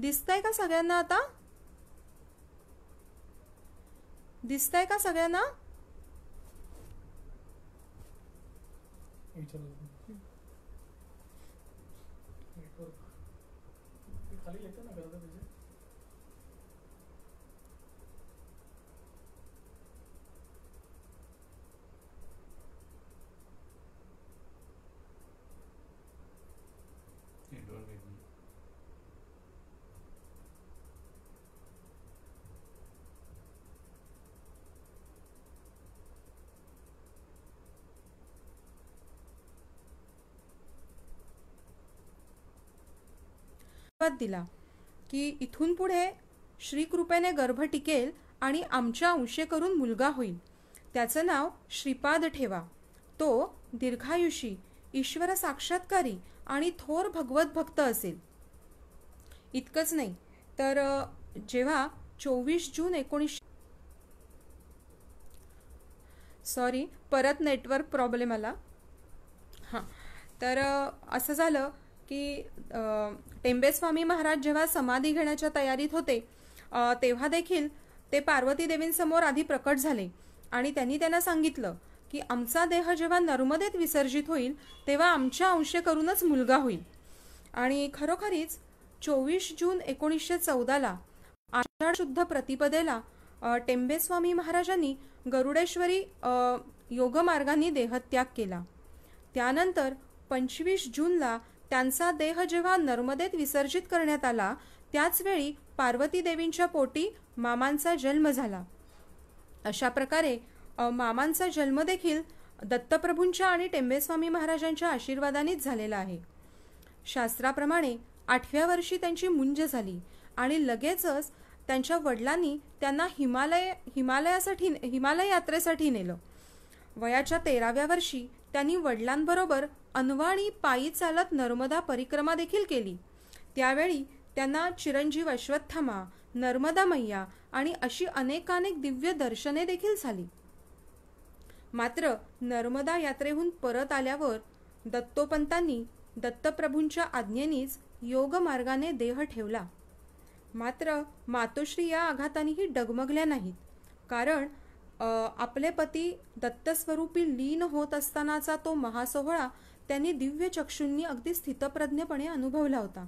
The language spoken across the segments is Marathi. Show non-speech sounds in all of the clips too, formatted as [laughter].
दिसतंय का सगळ्यांना आता दिसतंय का सगळ्यांना खाली दिला की इथून पुढे श्रीकृपेने गर्भ टिकेल आणि आमच्या अंशे करून मुलगा होईल त्याचं नाव श्रीपाद ठेवा तो दीर्घायुषी ईश्वर साक्षात्कारी आणि थोर भगवत भक्त असेल इतकंच नाही तर जेव्हा चोवीस जून एकोणीसशे सॉरी परत नेटवर्क प्रॉब्लेम आला हां तर असं झालं की टेंबेस्वामी महाराज जेव्हा समाधी घेण्याच्या तयारीत होते तेव्हा देखील ते पार्वती देवींसमोर आधी प्रकट झाले आणि त्यांनी त्यांना सांगितलं की आमचा देह जेव्हा नर्मदेत विसर्जित होईल तेव्हा आमच्या अंशे करूनच मुलगा होईल आणि खरोखरीच चोवीस जून एकोणीसशे चौदाला आषाढ शुद्ध प्रतिपदेला टेंबेस्वामी महाराजांनी गरुडेश्वरी योगमार्गाने देहत्याग केला त्यानंतर पंचवीस जूनला त्यांचा देह जेव्हा नर्मदेत विसर्जित करण्यात आला त्याचवेळी पार्वती देवींच्या पोटी मामांचा जन्म झाला अशा प्रकारे मामांचा जन्म देखील दत्तप्रभूंच्या आणि टेंबेस्वामी महाराजांच्या आशीर्वादानेच झालेला आहे शास्त्राप्रमाणे आठव्या वर्षी त्यांची मुंज झाली आणि लगेचच त्यांच्या वडिलांनी त्यांना हिमालय हिमालयासाठी हिमालय यात्रेसाठी नेलं वयाच्या तेराव्या वर्षी त्यांनी वडिलांबरोबर अनवाणी पायी चालत नर्मदा परिक्रमा देखील केली त्यावेळी त्यांना चिरंजीव अश्वत्थामा नर्मदा मैया आणि अशी अनेकानेक दिव्य दर्शने देखील झाली मात्र नर्मदा यात्रेहून परत आल्यावर दत्तोपंतांनी दत्तप्रभूंच्या योग योगमार्गाने देह ठेवला मात्र मातोश्री या आघातानेही डगमगल्या नाहीत कारण आपले पती दत्तस्वरूपी लीन होत असतानाचा तो महासोहळा त्यांनी दिव्य चक्षूंनी अगदी स्थितप्रज्ञपणे अनुभवला होता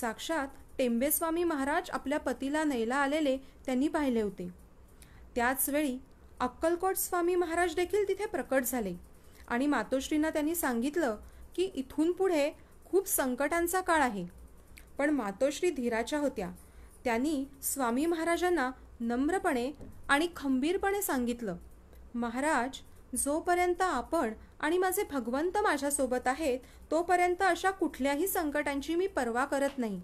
साक्षात टेंबेस्वामी महाराज आपल्या पतीला नैला आलेले त्यांनी पाहिले होते त्याचवेळी अक्कलकोट स्वामी महाराज देखील तिथे प्रकट झाले आणि मातोश्रींना त्यांनी सांगितलं की इथून पुढे खूप संकटांचा काळ आहे पण मातोश्री धीराच्या होत्या त्यांनी स्वामी महाराजांना नम्रपणे आणि खंबीरपणे सांगितलं महाराज जोपर्यंत आपण आणि माझे भगवंत माझ्यासोबत आहेत तोपर्यंत अशा कुठल्याही संकटांची मी पर्वा करत नाही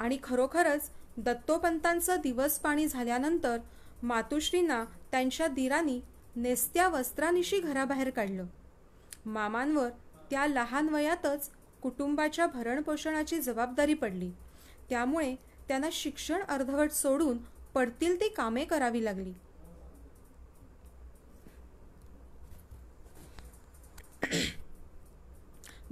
आणि खरोखरच दत्तोपंतांचं दिवस पाणी झाल्यानंतर मातुश्रींना त्यांच्या दिरानी नेस्त्या वस्त्रानिशी घराबाहेर काढलं मामांवर त्या लहान वयातच कुटुंबाच्या भरणपोषणाची जबाबदारी पडली त्यामुळे त्यांना शिक्षण अर्धवट सोडून पडतील ती कामे करावी लागली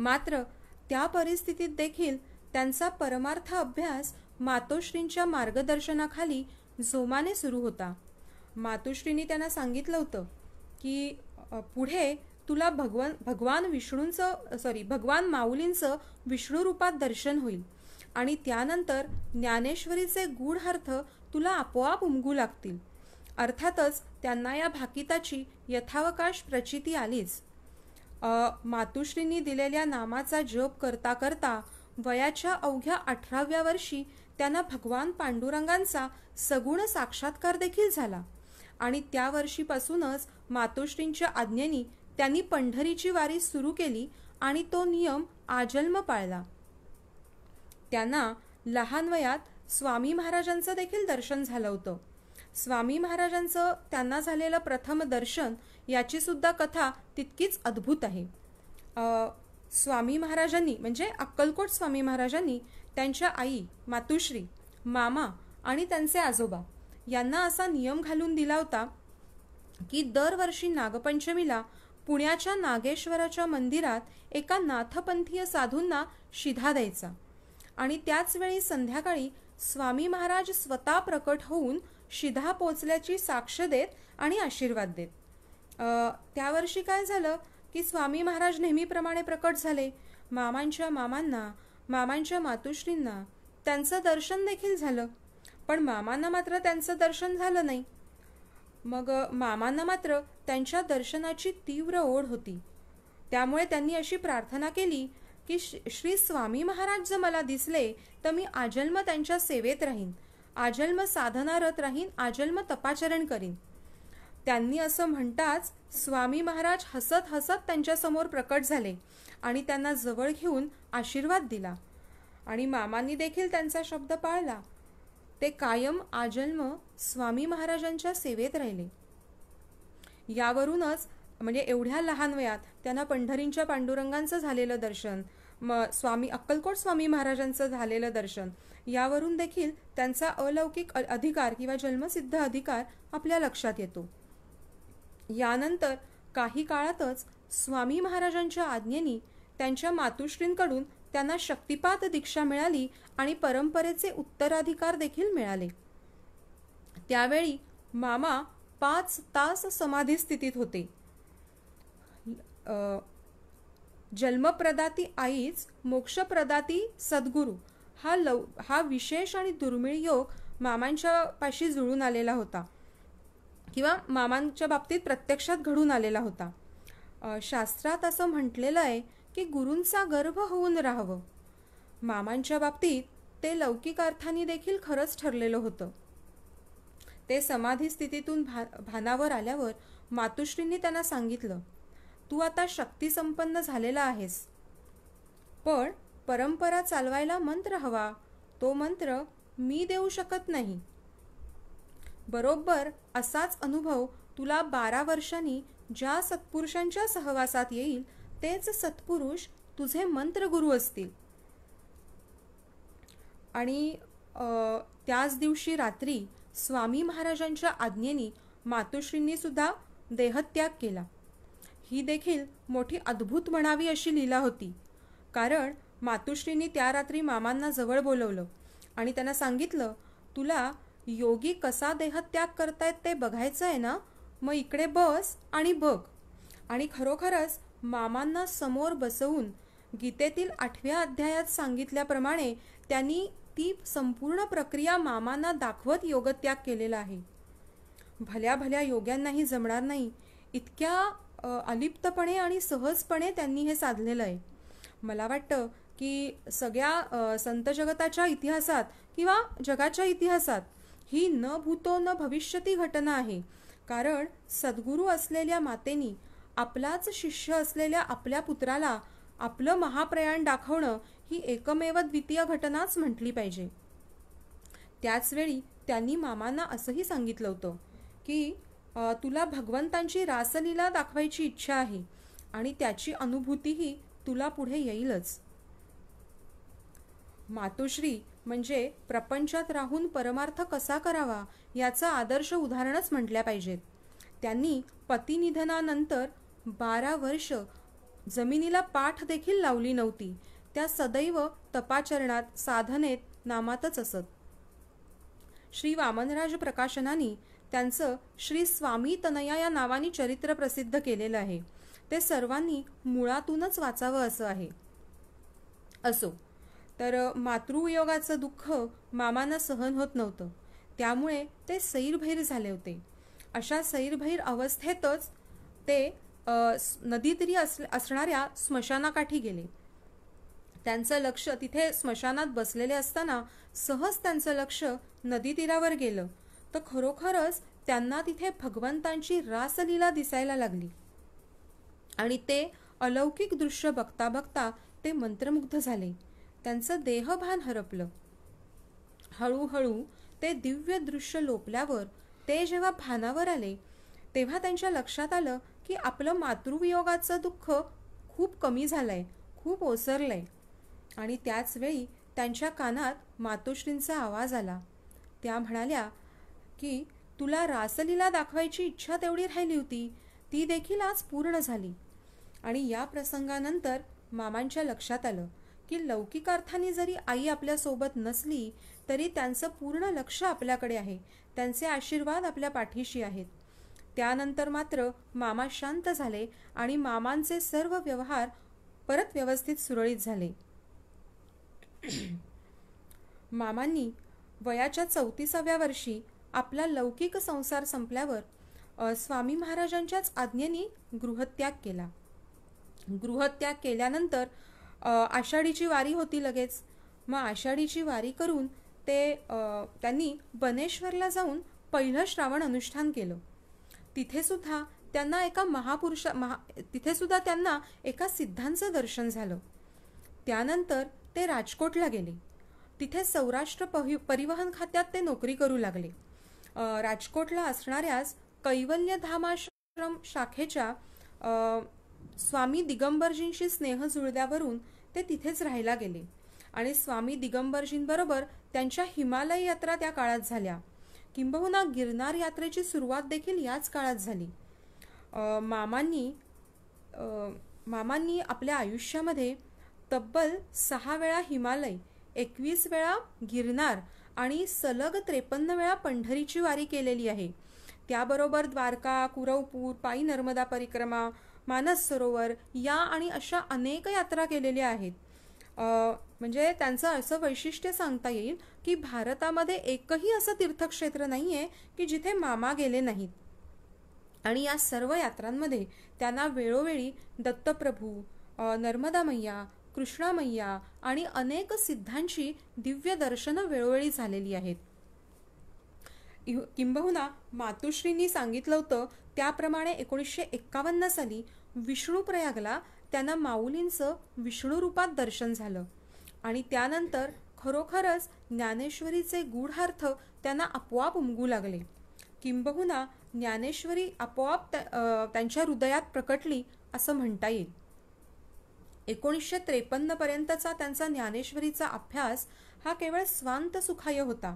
मात्र त्या परिस्थितीत देखील त्यांचा परमार्थ अभ्यास मातोश्रींच्या मार्गदर्शनाखाली जोमाने सुरू होता मातोश्रींनी त्यांना सांगितलं होतं की पुढे तुला भगवान भगवान विष्णूंचं सॉरी भगवान माऊलींचं विष्णू रूपात दर्शन होईल आणि त्यानंतर ज्ञानेश्वरीचे गूढार्थ तुला आपोआप उमगू लागतील अर्थातच त्यांना या भाकिताची यथावकाश प्रचिती आलीच मातुश्रींनी दिलेल्या नामाचा जप करता करता वयाच्या अवघ्या अठराव्या वर्षी त्यांना भगवान पांडुरंगांचा सगुण साक्षात्कार देखील झाला आणि त्या वर्षीपासूनच मातोश्रींच्या आज्ञेनी त्यांनी पंढरीची वारी सुरू केली आणि तो नियम आजन्म पाळला त्यांना लहान वयात स्वामी महाराजांचं देखील दर्शन झालं होतं स्वामी महाराजांचं त्यांना झालेलं प्रथम दर्शन याचीसुद्धा कथा तितकीच अद्भुत आहे स्वामी महाराजांनी म्हणजे अक्कलकोट स्वामी महाराजांनी त्यांच्या आई मातुश्री मामा आणि त्यांचे आजोबा यांना असा नियम घालून दिला होता की दरवर्षी नागपंचमीला पुण्याच्या नागेश्वराच्या मंदिरात एका नाथपंथीय साधूंना शिधा द्यायचा आणि त्याचवेळी संध्याकाळी स्वामी महाराज स्वतः प्रकट होऊन शिधा पोचल्याची साक्ष देत आणि आशीर्वाद देत त्या वर्षी काय झालं की स्वामी महाराज नेहमीप्रमाणे प्रकट झाले मामांच्या मामांना मामांच्या मातुश्रींना त्यांचं दर्शन देखील झालं पण मामांना मात्र त्यांचं दर्शन झालं नाही मग मामांना मात्र त्यांच्या दर्शनाची तीव्र ओढ होती त्यामुळे त्यांनी अशी प्रार्थना केली की श्री स्वामी महाराज जर मला दिसले तर मी आजन्म त्यांच्या सेवेत राहीन आजन्म साधनारत राहीन आजन्म तपाचरण करीन त्यांनी असं म्हणताच स्वामी महाराज हसत हसत त्यांच्यासमोर प्रकट झाले आणि त्यांना जवळ घेऊन आशीर्वाद दिला आणि मामांनी देखील त्यांचा शब्द पाळला ते कायम आजन्म स्वामी महाराजांच्या सेवेत राहिले यावरूनच म्हणजे एवढ्या लहान वयात त्यांना पंढरींच्या पांडुरंगांचं झालेलं दर्शन म स्वामी अक्कलकोट स्वामी महाराजांचं झालेलं दर्शन यावरून देखील त्यांचा अलौकिक अधिकार किंवा जन्मसिद्ध अधिकार आपल्या लक्षात येतो यानंतर काही काळातच स्वामी महाराजांच्या आज्ञेनी त्यांच्या मातुश्रींकडून त्यांना शक्तिपात दीक्षा मिळाली आणि परंपरेचे उत्तराधिकार देखील मिळाले त्यावेळी मामा पाच तास समाधी स्थितीत होते जन्मप्रदाती आईच मोक्षप्रदाती सद्गुरू हा लव हा विशेष आणि दुर्मिळ योग मामांच्या पाशी जुळून आलेला होता किंवा मामांच्या बाबतीत प्रत्यक्षात घडून आलेला होता शास्त्रात असं म्हटलेलं आहे की गुरूंचा गर्भ होऊन राहावं मामांच्या बाबतीत ते लौकिक अर्थाने देखील खरंच ठरलेलं होतं ते समाधी स्थितीतून भा भानावर आल्यावर मातुश्रींनी त्यांना सांगितलं तू आता शक्तीसंपन्न झालेला आहेस पण परंपरा चालवायला मंत्र हवा तो मंत्र मी देऊ शकत नाही बरोबर असाच अनुभव तुला बारा वर्षांनी ज्या सत्पुरुषांच्या सहवासात येईल तेच सत्पुरुष तुझे मंत्रगुरू असतील आणि त्याच दिवशी रात्री स्वामी महाराजांच्या आज्ञेनी मातोश्रींनीसुद्धा सुद्धा देहत्याग केला ही देखील मोठी अद्भुत म्हणावी अशी लीला होती कारण मातोश्रींनी त्या रात्री मामांना जवळ बोलवलं आणि त्यांना सांगितलं तुला योगी कसा देहत्याग करतायत ते बघायचं आहे ना मग इकडे बस आणि बघ आणि खरोखरच मामांना समोर बसवून गीतेतील आठव्या अध्यायात सांगितल्याप्रमाणे त्यांनी ती संपूर्ण प्रक्रिया मामांना दाखवत योगत्याग केलेला आहे भल्या भल्या योग्यांनाही जमणार नाही इतक्या अलिप्तपणे आणि सहजपणे त्यांनी हे साधलेलं आहे मला वाटतं की सगळ्या संत जगताच्या इतिहासात किंवा जगाच्या इतिहासात ही न भूतो न भविष्यती घटना आहे कारण सद्गुरू असलेल्या मातेनी आपलाच शिष्य असलेल्या आपल्या पुत्राला आपलं महाप्रयाण दाखवणं ही एकमेव द्वितीय घटनाच म्हटली पाहिजे त्याचवेळी त्यांनी मामांना असंही सांगितलं होतं की तुला भगवंतांची रासलीला दाखवायची इच्छा आहे आणि त्याची अनुभूतीही तुला पुढे येईलच मातोश्री म्हणजे प्रपंचात राहून परमार्थ कसा करावा याचा आदर्श उदाहरणच म्हटल्या पाहिजेत त्यांनी पतिनिधनानंतर बारा वर्ष जमिनीला पाठ देखील लावली नव्हती त्या सदैव तपाचरणात साधनेत नामातच असत श्री वामनराज प्रकाशनानी त्यांचं श्री स्वामी तनया या नावाने चरित्र प्रसिद्ध केलेलं आहे ते सर्वांनी मुळातूनच वाचावं असं आहे असो तर मातृवियोगाचं दुःख मामांना सहन होत नव्हतं त्यामुळे ते सैरभैर झाले होते अशा सैरभैर अवस्थेतच ते नदीतरी अस असणाऱ्या स्मशानाकाठी गेले त्यांचं लक्ष तिथे स्मशानात बसलेले असताना सहज त्यांचं लक्ष नदीतीरावर गेलं तर खरोखरच त्यांना तिथे भगवंतांची रासलीला दिसायला लागली आणि ते अलौकिक दृश्य बघता बघता ते मंत्रमुग्ध झाले त्यांचं देहभान हरपलं हळूहळू ते दिव्य दृश्य लोपल्यावर ते जेव्हा भानावर आले तेव्हा त्यांच्या लक्षात आलं की आपलं मातृवियोगाचं दुःख खूप कमी झालंय खूप ओसरलंय आणि त्याचवेळी त्यांच्या कानात मातोश्रींचा आवाज आला त्या म्हणाल्या की तुला रासलीला दाखवायची इच्छा तेवढी राहिली होती ती देखील आज पूर्ण झाली आणि या प्रसंगानंतर मामांच्या लक्षात आलं की लौकिक अर्थाने जरी आई आपल्यासोबत नसली तरी त्यांचं पूर्ण लक्ष आपल्याकडे आहे त्यांचे आशीर्वाद आपल्या पाठीशी आहेत त्यानंतर मात्र मामा शांत झाले आणि मामांचे सर्व व्यवहार परत व्यवस्थित सुरळीत झाले [clears throat] मामांनी वयाच्या चौतीसाव्या वर्षी आपला लौकिक संसार संपल्यावर स्वामी महाराजांच्याच आज्ञेने गृहत्याग केला गृहत्याग केल्यानंतर आषाढीची वारी होती लगेच मग आषाढीची वारी करून ते त्यांनी बनेश्वरला जाऊन पहिलं श्रावण अनुष्ठान केलं तिथेसुद्धा त्यांना एका महापुरुषा महा तिथेसुद्धा त्यांना एका सिद्धांचं दर्शन झालं त्यानंतर ते राजकोटला गेले तिथे सौराष्ट्र परिवहन खात्यात ते नोकरी करू लागले राजकोटला असणाऱ्याच कैवल्यधामाश्रम शाखेच्या स्वामी दिगंबरजींशी स्नेह जुळल्यावरून ते तिथेच राहायला गेले आणि स्वामी दिगंबरजींबरोबर त्यांच्या हिमालय यात्रा त्या काळात झाल्या किंबहुना गिरनार यात्रेची सुरुवात देखील याच काळात झाली मामांनी मामांनी आपल्या आयुष्यामध्ये तब्बल सहा वेळा हिमालय एकवीस वेळा गिरनार आणि सलग त्रेपन्न वेळा पंढरीची वारी केलेली आहे त्याबरोबर द्वारका कुरवपूर पायी नर्मदा परिक्रमा मानस सरोवर या आणि अशा अनेक यात्रा केलेल्या आहेत म्हणजे त्यांचं असं वैशिष्ट्य सांगता येईल की भारतामध्ये एकही असं तीर्थक्षेत्र नाही आहे की जिथे मामा गेले नाहीत आणि या सर्व यात्रांमध्ये त्यांना वेळोवेळी दत्तप्रभू नर्मदा मैया कृष्णा मैया आणि अनेक सिद्धांची दिव्य दर्शनं वेळोवेळी झालेली आहेत किंबहुना मातुश्रींनी सांगितलं होतं त्याप्रमाणे एकोणीसशे एक्कावन्न साली विष्णुप्रयागला त्यांना माऊलींचं विष्णुरूपात दर्शन झालं आणि त्यानंतर खरोखरच ज्ञानेश्वरीचे गूढार्थ त्यांना आपोआप उमगू लागले किंबहुना ज्ञानेश्वरी आपोआप त्यांच्या हृदयात प्रकटली असं म्हणता येईल एकोणीसशे त्रेपन्नपर्यंतचा त्यांचा ज्ञानेश्वरीचा अभ्यास हा केवळ स्वांत सुखाय होता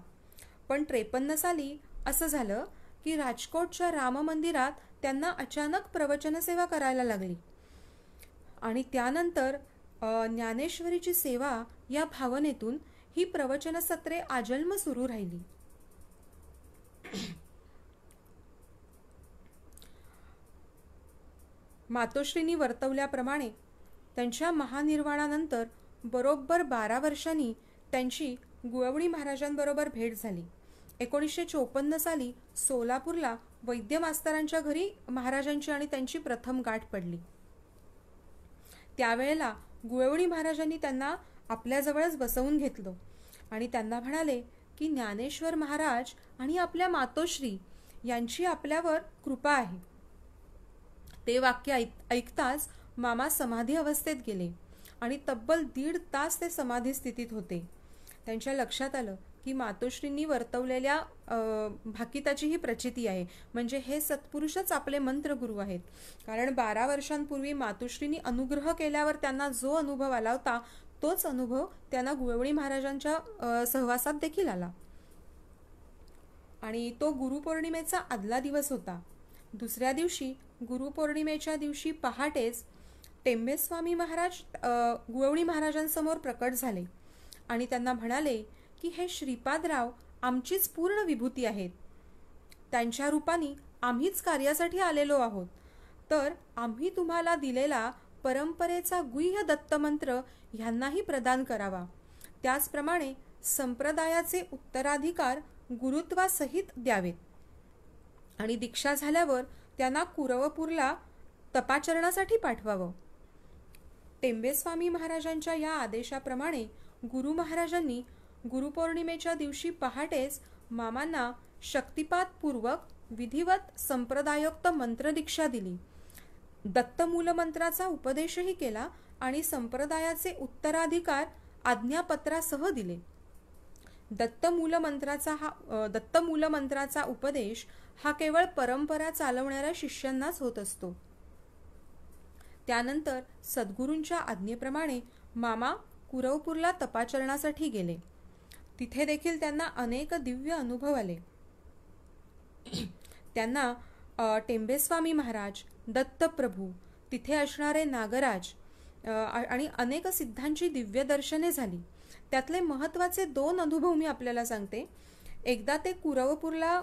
पण त्रेपन्न साली असं झालं की राजकोटच्या राम मंदिरात त्यांना अचानक प्रवचनसेवा करायला लागली आणि त्यानंतर ज्ञानेश्वरीची सेवा या भावनेतून ही प्रवचन सत्रे आजन्म सुरू राहिली मातोश्रींनी वर्तवल्याप्रमाणे त्यांच्या महानिर्वाणानंतर बरोबर बारा वर्षांनी त्यांची गुळवणी महाराजांबरोबर भेट झाली एकोणीसशे चोपन्न साली सोलापूरला वैद्य मास्तरांच्या घरी महाराजांची आणि त्यांची प्रथम गाठ पडली त्यावेळेला गुळवणी महाराजांनी त्यांना आपल्याजवळच बसवून घेतलं आणि त्यांना म्हणाले की ज्ञानेश्वर महाराज आणि आपल्या मातोश्री यांची आपल्यावर कृपा आहे ते वाक्य ऐक ऐकताच मामा समाधी अवस्थेत गेले आणि तब्बल दीड तास ते समाधी स्थितीत होते त्यांच्या लक्षात आलं की मातोश्रींनी वर्तवलेल्या भाकिताची ही प्रचिती आहे म्हणजे हे सत्पुरुषच आपले मंत्रगुरु आहेत कारण बारा वर्षांपूर्वी मातोश्रींनी अनुग्रह केल्यावर त्यांना जो अनुभव आला होता तोच अनुभव त्यांना गुळवणी महाराजांच्या सहवासात देखील आला आणि तो गुरुपौर्णिमेचा आदला दिवस होता दुसऱ्या दिवशी गुरुपौर्णिमेच्या दिवशी पहाटेच टेंबेस्वामी महाराज गुळवणी महाराजांसमोर प्रकट झाले आणि त्यांना म्हणाले की हे श्रीपादराव आमचीच पूर्ण विभूती आहेत त्यांच्या रूपाने आम्हीच कार्यासाठी आलेलो आहोत तर आम्ही तुम्हाला दिलेला परंपरेचा गुह्य दत्तमंत्र ह्यांनाही प्रदान करावा त्याचप्रमाणे संप्रदायाचे उत्तराधिकार गुरुत्वासहित द्यावेत आणि दीक्षा झाल्यावर त्यांना कुरवपूरला तपाचरणासाठी पाठवावं टेंबेस्वामी महाराजांच्या या आदेशाप्रमाणे गुरु महाराजांनी गुरुपौर्णिमेच्या दिवशी पहाटेच मामांना शक्तिपातपूर्वक विधिवत संप्रदायोक्त मंत्रदीक्षा दिली दत्तमूलमंत्राचा उपदेशही केला आणि संप्रदायाचे उत्तराधिकार आज्ञापत्रासह दिले दत्तमूलमंत्राचा हा मंत्राचा उपदेश हा केवळ परंपरा चालवणाऱ्या शिष्यांनाच होत असतो त्यानंतर सद्गुरूंच्या आज्ञेप्रमाणे मामा कुरवपूरला तपाचरणासाठी गेले तिथे देखील त्यांना अनेक दिव्य अनुभव आले [clears throat] त्यांना टेंबेस्वामी महाराज दत्तप्रभू तिथे असणारे नागराज आणि अनेक सिद्धांची दिव्य दर्शने झाली त्यातले महत्त्वाचे दोन अनुभव मी आपल्याला सांगते एकदा ते कुरवपूरला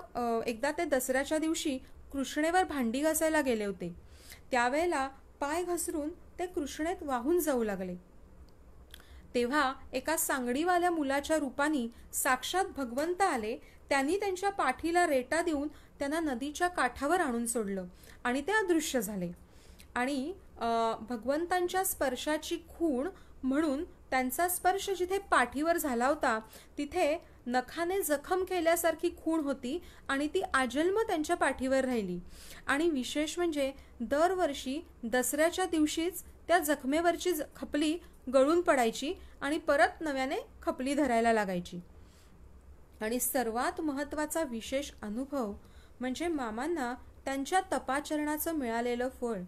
एकदा ते दसऱ्याच्या दिवशी कृष्णेवर भांडी घासायला गेले होते त्यावेळेला पाय घसरून ते कृष्णेत वाहून जाऊ लागले तेव्हा एका सांगडीवाल्या मुलाच्या रूपाने साक्षात भगवंत आले त्यांनी त्यांच्या पाठीला रेटा देऊन त्यांना नदीच्या काठावर आणून सोडलं आणि ते अदृश्य झाले आणि भगवंतांच्या स्पर्शाची खूण म्हणून त्यांचा स्पर्श जिथे पाठीवर झाला होता तिथे नखाने जखम केल्यासारखी खूण होती आणि ती आजन्म त्यांच्या पाठीवर राहिली आणि विशेष म्हणजे दरवर्षी दसऱ्याच्या दिवशीच त्या जखमेवरची खपली गळून पडायची आणि परत नव्याने खपली धरायला लागायची आणि सर्वात महत्वाचा विशेष अनुभव म्हणजे मामांना त्यांच्या तपाचरणाचं मिळालेलं फळ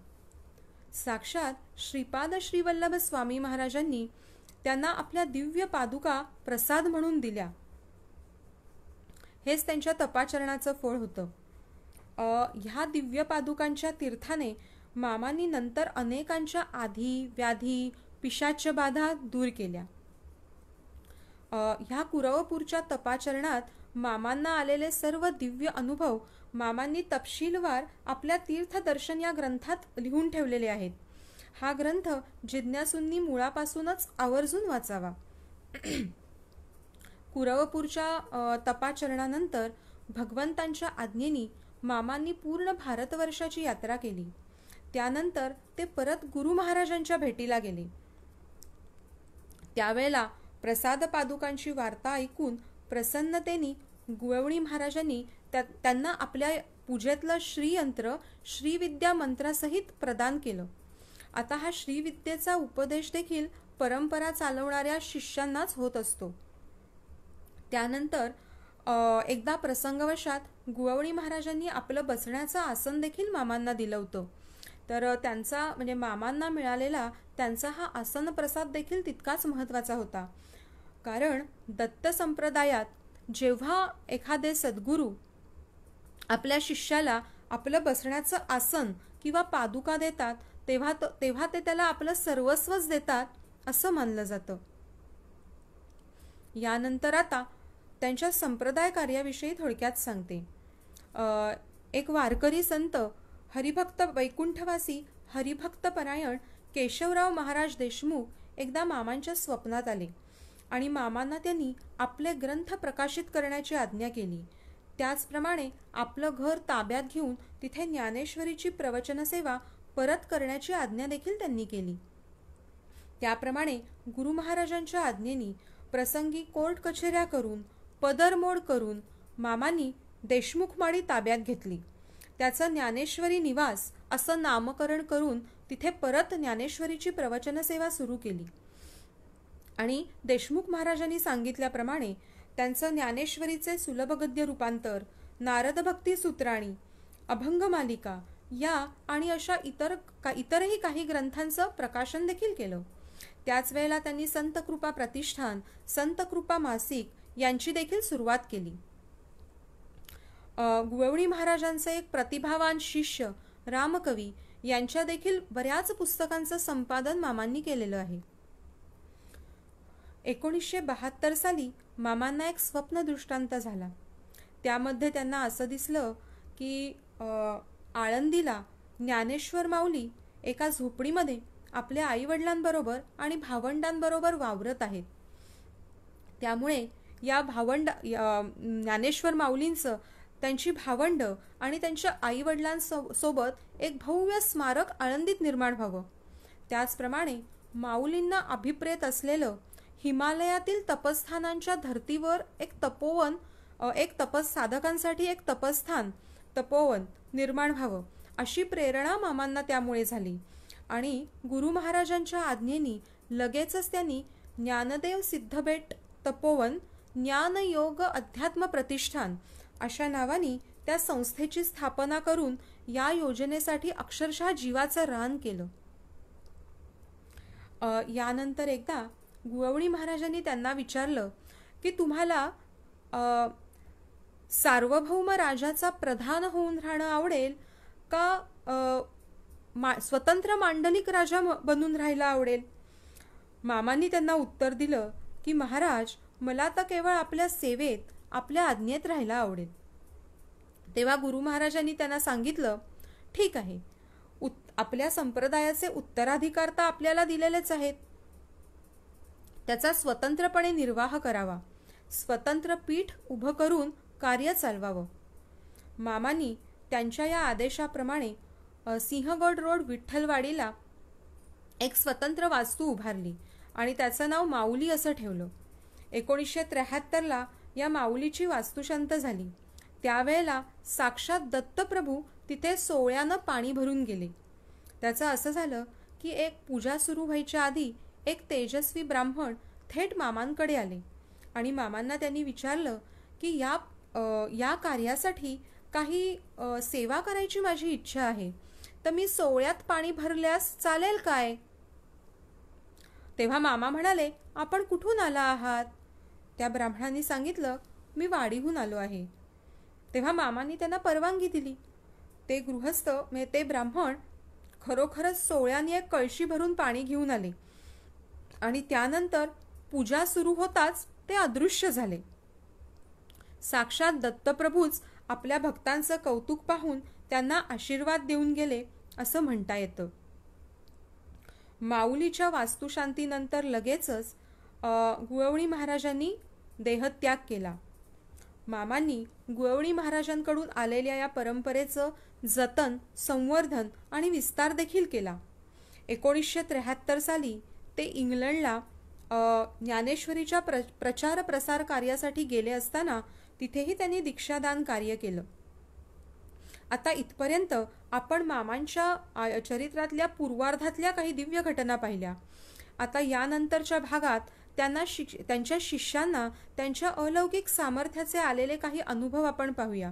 साक्षात श्रीपाद श्रीवल्लभ स्वामी महाराजांनी त्यांना आपल्या दिव्य पादुका प्रसाद म्हणून दिल्या हेच त्यांच्या तपाचरणाचं फळ होतं ह्या दिव्य पादुकांच्या तीर्थाने मामांनी नंतर अनेकांच्या आधी व्याधी पिशाच्य बाधा दूर केल्या ह्या कुरवपूरच्या तपाचरणात मामांना आलेले सर्व दिव्य अनुभव मामांनी तपशीलवार आपल्या तीर्थदर्शन या ग्रंथात लिहून ठेवलेले आहेत हा ग्रंथ जिज्ञासूंनी मुळापासूनच आवर्जून वाचावा [clears throat] कुरवपूरच्या तपाचरणानंतर भगवंतांच्या आज्ञेनी मामांनी पूर्ण भारतवर्षाची यात्रा केली त्यानंतर ते परत गुरु महाराजांच्या भेटीला गेले त्यावेळेला प्रसाद पादुकांची वार्ता ऐकून प्रसन्नतेने गुळवणी महाराजांनी त्यांना आपल्या पूजेतलं श्रीयंत्र श्रीविद्या मंत्रासहित प्रदान केलं आता हा श्रीविद्येचा उपदेश देखील परंपरा चालवणाऱ्या शिष्यांनाच होत असतो त्यानंतर एकदा प्रसंगवशात गुळवणी महाराजांनी आपलं बसण्याचं आसन देखील मामांना दिलं होतं तर त्यांचा म्हणजे मामांना मिळालेला त्यांचा हा आसन प्रसाद देखील तितकाच महत्त्वाचा होता कारण दत्त संप्रदायात जेव्हा एखादे सद्गुरू आपल्या शिष्याला आपलं बसण्याचं आसन किंवा पादुका देतात तेव्हा तेव्हा ते त्याला आपलं सर्वस्वच देतात असं मानलं जातं यानंतर आता त्यांच्या संप्रदाय कार्याविषयी थोडक्यात सांगते एक वारकरी संत हरिभक्त वैकुंठवासी हरिभक्तपरायण केशवराव महाराज देशमुख एकदा मामांच्या स्वप्नात आले आणि मामांना त्यांनी आपले ग्रंथ प्रकाशित करण्याची आज्ञा केली त्याचप्रमाणे आपलं घर ताब्यात घेऊन तिथे ज्ञानेश्वरीची प्रवचनसेवा परत करण्याची आज्ञा देखील त्यांनी केली त्याप्रमाणे गुरु महाराजांच्या आज्ञेनी प्रसंगी कोर्ट कचेऱ्या करून पदरमोड करून मामांनी देशमुखमाडी ताब्यात घेतली त्याचं ज्ञानेश्वरी निवास असं नामकरण करून तिथे परत ज्ञानेश्वरीची प्रवचनसेवा सुरू केली आणि देशमुख महाराजांनी सांगितल्याप्रमाणे त्यांचं ज्ञानेश्वरीचे सुलभगद्य रूपांतर भक्ती सूत्राणी अभंग मालिका या आणि अशा इतर का इतरही काही ग्रंथांचं प्रकाशन देखील केलं त्याच वेळेला त्यांनी संत कृपा प्रतिष्ठान संत कृपा मासिक यांची देखील सुरुवात केली गुळवणी महाराजांचे एक प्रतिभावान शिष्य रामकवी यांच्या देखील बऱ्याच पुस्तकांचं संपादन मामांनी केलेलं आहे एकोणीसशे बहात्तर साली मामांना एक स्वप्न दृष्टांत झाला त्यामध्ये त्यांना असं दिसलं की आळंदीला ज्ञानेश्वर माऊली एका झोपडीमध्ये आपल्या आईवडिलांबरोबर आणि भावंडांबरोबर वावरत आहेत त्यामुळे या भावंड ज्ञानेश्वर माऊलींचं त्यांची भावंडं आणि त्यांच्या आईवडिलांसो सोबत एक भव्य स्मारक आळंदीत निर्माण व्हावं त्याचप्रमाणे माऊलींना अभिप्रेत असलेलं हिमालयातील तपस्थानांच्या धर्तीवर एक तपोवन एक तपस साधकांसाठी एक तपस्थान तपोवन निर्माण व्हावं अशी प्रेरणा मामांना त्यामुळे झाली आणि गुरु महाराजांच्या आज्ञेनी लगेचच त्यांनी ज्ञानदेव सिद्धबेट तपोवन ज्ञानयोग अध्यात्म प्रतिष्ठान अशा नावाने त्या संस्थेची स्थापना करून या योजनेसाठी अक्षरशः जीवाचं रान केलं यानंतर एकदा गुळवणी महाराजांनी त्यांना विचारलं की तुम्हाला सार्वभौम राजाचा प्रधान होऊन राहणं आवडेल का मा स्वतंत्र मांडलिक राजा बनून राहायला आवडेल मामांनी त्यांना उत्तर दिलं की महाराज मला तर केवळ आपल्या सेवेत आपल्या आज्ञेत राहायला आवडेल तेव्हा गुरु महाराजांनी त्यांना सांगितलं ठीक आहे उत् आपल्या संप्रदायाचे उत्तराधिकार तर आपल्याला दिलेलेच आहेत त्याचा स्वतंत्रपणे निर्वाह करावा स्वतंत्र पीठ उभं करून कार्य चालवावं मामानी त्यांच्या या आदेशाप्रमाणे सिंहगड रोड विठ्ठलवाडीला एक स्वतंत्र वास्तू उभारली आणि त्याचं नाव माऊली असं ठेवलं एकोणीसशे त्र्याहत्तरला या माऊलीची वास्तुशांत झाली त्यावेळेला साक्षात दत्तप्रभू तिथे सोळ्यानं पाणी भरून गेले त्याचं असं झालं की एक पूजा सुरू व्हायच्या आधी एक तेजस्वी ब्राह्मण थेट मामांकडे आले आणि मामांना त्यांनी विचारलं की या या कार्यासाठी काही सेवा करायची माझी इच्छा आहे तर मी सोहळ्यात पाणी भरल्यास चालेल काय तेव्हा मामा म्हणाले आपण कुठून आला आहात त्या ब्राह्मणाने सांगितलं मी वाडीहून आलो आहे तेव्हा मामांनी त्यांना परवानगी दिली ते गृहस्थ म्हणजे ते ब्राह्मण खरोखरच सोळ्यांनी एक कळशी भरून पाणी घेऊन आले आणि त्यानंतर पूजा सुरू होताच ते अदृश्य झाले साक्षात दत्तप्रभूच आपल्या भक्तांचं कौतुक पाहून त्यांना आशीर्वाद देऊन गेले असं म्हणता येतं माऊलीच्या वास्तुशांतीनंतर लगेचच गुळवणी महाराजांनी देहत्याग केला मामांनी गुळवणी महाराजांकडून आलेल्या या परंपरेचं जतन संवर्धन आणि विस्तार देखील केला एकोणीसशे त्र्याहत्तर साली ते इंग्लंडला ज्ञानेश्वरीच्या प्र प्रचार प्रसार कार्यासाठी गेले असताना तिथेही त्यांनी दीक्षादान कार्य केलं आता इथपर्यंत आपण मामांच्या चरित्रातल्या पूर्वार्धातल्या काही दिव्य घटना पाहिल्या आता यानंतरच्या भागात त्यांना शिक्ष त्यांच्या शिष्यांना त्यांच्या अलौकिक सामर्थ्याचे आलेले काही अनुभव आपण पाहूया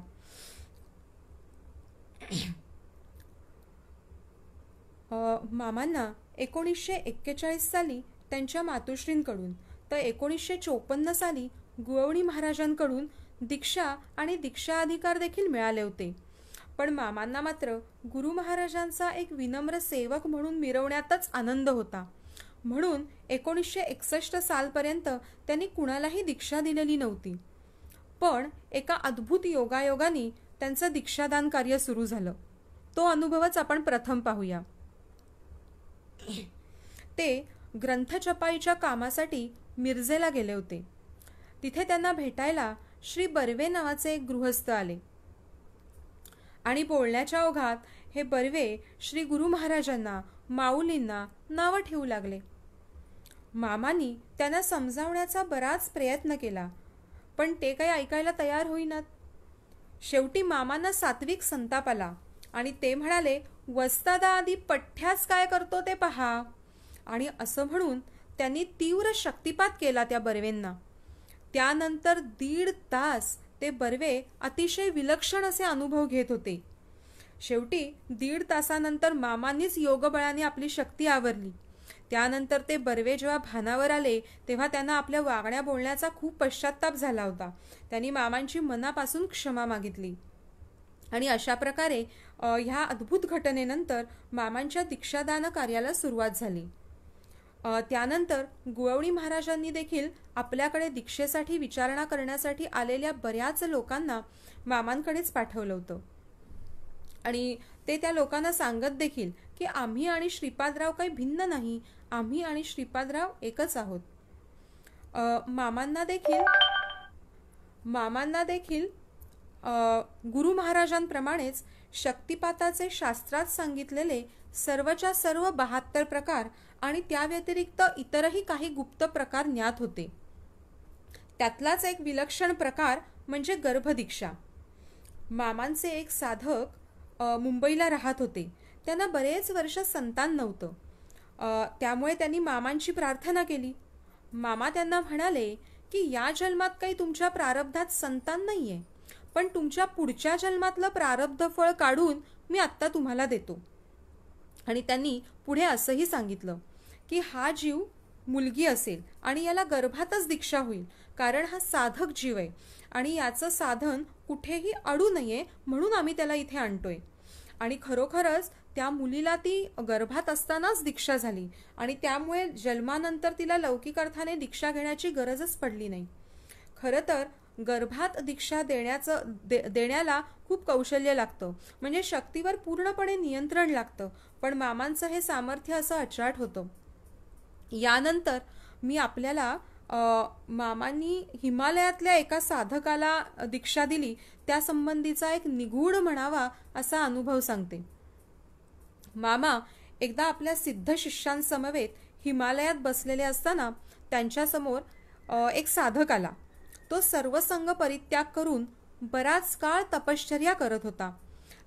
मामांना एकोणीसशे एक्केचाळीस साली त्यांच्या मातुश्रींकडून तर एकोणीसशे चोपन्न साली गुवणी महाराजांकडून दीक्षा आणि दीक्षा अधिकार देखील मिळाले होते पण मामांना मात्र गुरु महाराजांचा एक विनम्र सेवक म्हणून मिरवण्यातच आनंद होता म्हणून एकोणीसशे एकसष्ट सालपर्यंत त्यांनी कुणालाही दीक्षा दिलेली नव्हती पण एका अद्भुत योगायोगाने त्यांचं दीक्षादान कार्य सुरू झालं तो अनुभवच आपण प्रथम पाहूया ते ग्रंथछपाईच्या कामासाठी मिरजेला गेले होते तिथे त्यांना भेटायला श्री बर्वे नावाचे एक गृहस्थ आले आणि बोलण्याच्या ओघात हे बर्वे श्री गुरु महाराजांना माऊलींना नावं ठेवू लागले मामानी त्यांना समजावण्याचा बराच प्रयत्न केला पण ते काही ऐकायला तयार होईनात शेवटी मामांना सात्विक संताप आला आणि ते म्हणाले वस्तादा आधी पठ्ठ्याच काय करतो ते पहा आणि असं म्हणून त्यांनी तीव्र शक्तिपात केला त्या बर्वेंना त्यानंतर दीड तास ते बर्वे अतिशय विलक्षण असे अनुभव घेत होते शेवटी दीड तासानंतर मामांनीच योगबळाने आपली शक्ती आवरली त्यानंतर ते बर्वे जेव्हा भानावर आले तेव्हा त्यांना आपल्या वागण्या बोलण्याचा खूप पश्चाताप झाला होता त्यांनी मामांची मनापासून क्षमा मागितली आणि अशा प्रकारे ह्या अद्भुत घटनेनंतर मामांच्या दीक्षादान कार्याला सुरुवात झाली त्यानंतर गुळवणी महाराजांनी देखील आपल्याकडे दीक्षेसाठी विचारणा करण्यासाठी आलेल्या बऱ्याच लोकांना मामांकडेच पाठवलं होतं आणि ते त्या लोकांना सांगत देखील की आम्ही आणि श्रीपादराव काही भिन्न नाही आम्ही आणि श्रीपादराव एकच आहोत मामांना देखील मामांना देखील गुरु महाराजांप्रमाणेच शक्तिपाताचे शास्त्रात सांगितलेले सर्वच्या सर्व बहात्तर प्रकार आणि त्या व्यतिरिक्त इतरही काही गुप्त प्रकार ज्ञात होते त्यातलाच एक विलक्षण प्रकार म्हणजे गर्भदीक्षा मामांचे एक साधक मुंबईला राहत होते त्यांना बरेच वर्ष संतान नव्हतं त्यामुळे त्यांनी मामांची प्रार्थना केली मामा त्यांना म्हणाले की या जन्मात काही तुमच्या प्रारब्धात संतान नाही आहे पण तुमच्या पुढच्या जन्मातलं प्रारब्ध फळ काढून मी आत्ता तुम्हाला देतो आणि त्यांनी पुढे असंही सांगितलं की हा जीव मुलगी असेल आणि याला गर्भातच दीक्षा होईल कारण हा साधक जीव आहे आणि याचं साधन कुठेही अडू नये म्हणून आम्ही त्याला इथे आणतोय आणि खरोखरच त्या मुलीला ती गर्भात असतानाच दीक्षा झाली आणि त्यामुळे जन्मानंतर तिला लौकिक अर्थाने दीक्षा घेण्याची गरजच पडली नाही खरं तर गर्भात दीक्षा देण्याचं दे देण्याला खूप कौशल्य लागतं म्हणजे शक्तीवर पूर्णपणे नियंत्रण लागतं पण मामांचं हे सामर्थ्य असं अचाट होतं यानंतर मी आपल्याला मामांनी हिमालयातल्या एका साधकाला दीक्षा दिली त्यासंबंधीचा एक निगूढ म्हणावा असा अनुभव सांगते मामा एकदा आपल्या सिद्ध शिष्यांसमवेत हिमालयात बसलेले असताना त्यांच्यासमोर एक साधक आला तो सर्वसंग परित्याग करून बराच काळ तपश्चर्या करत होता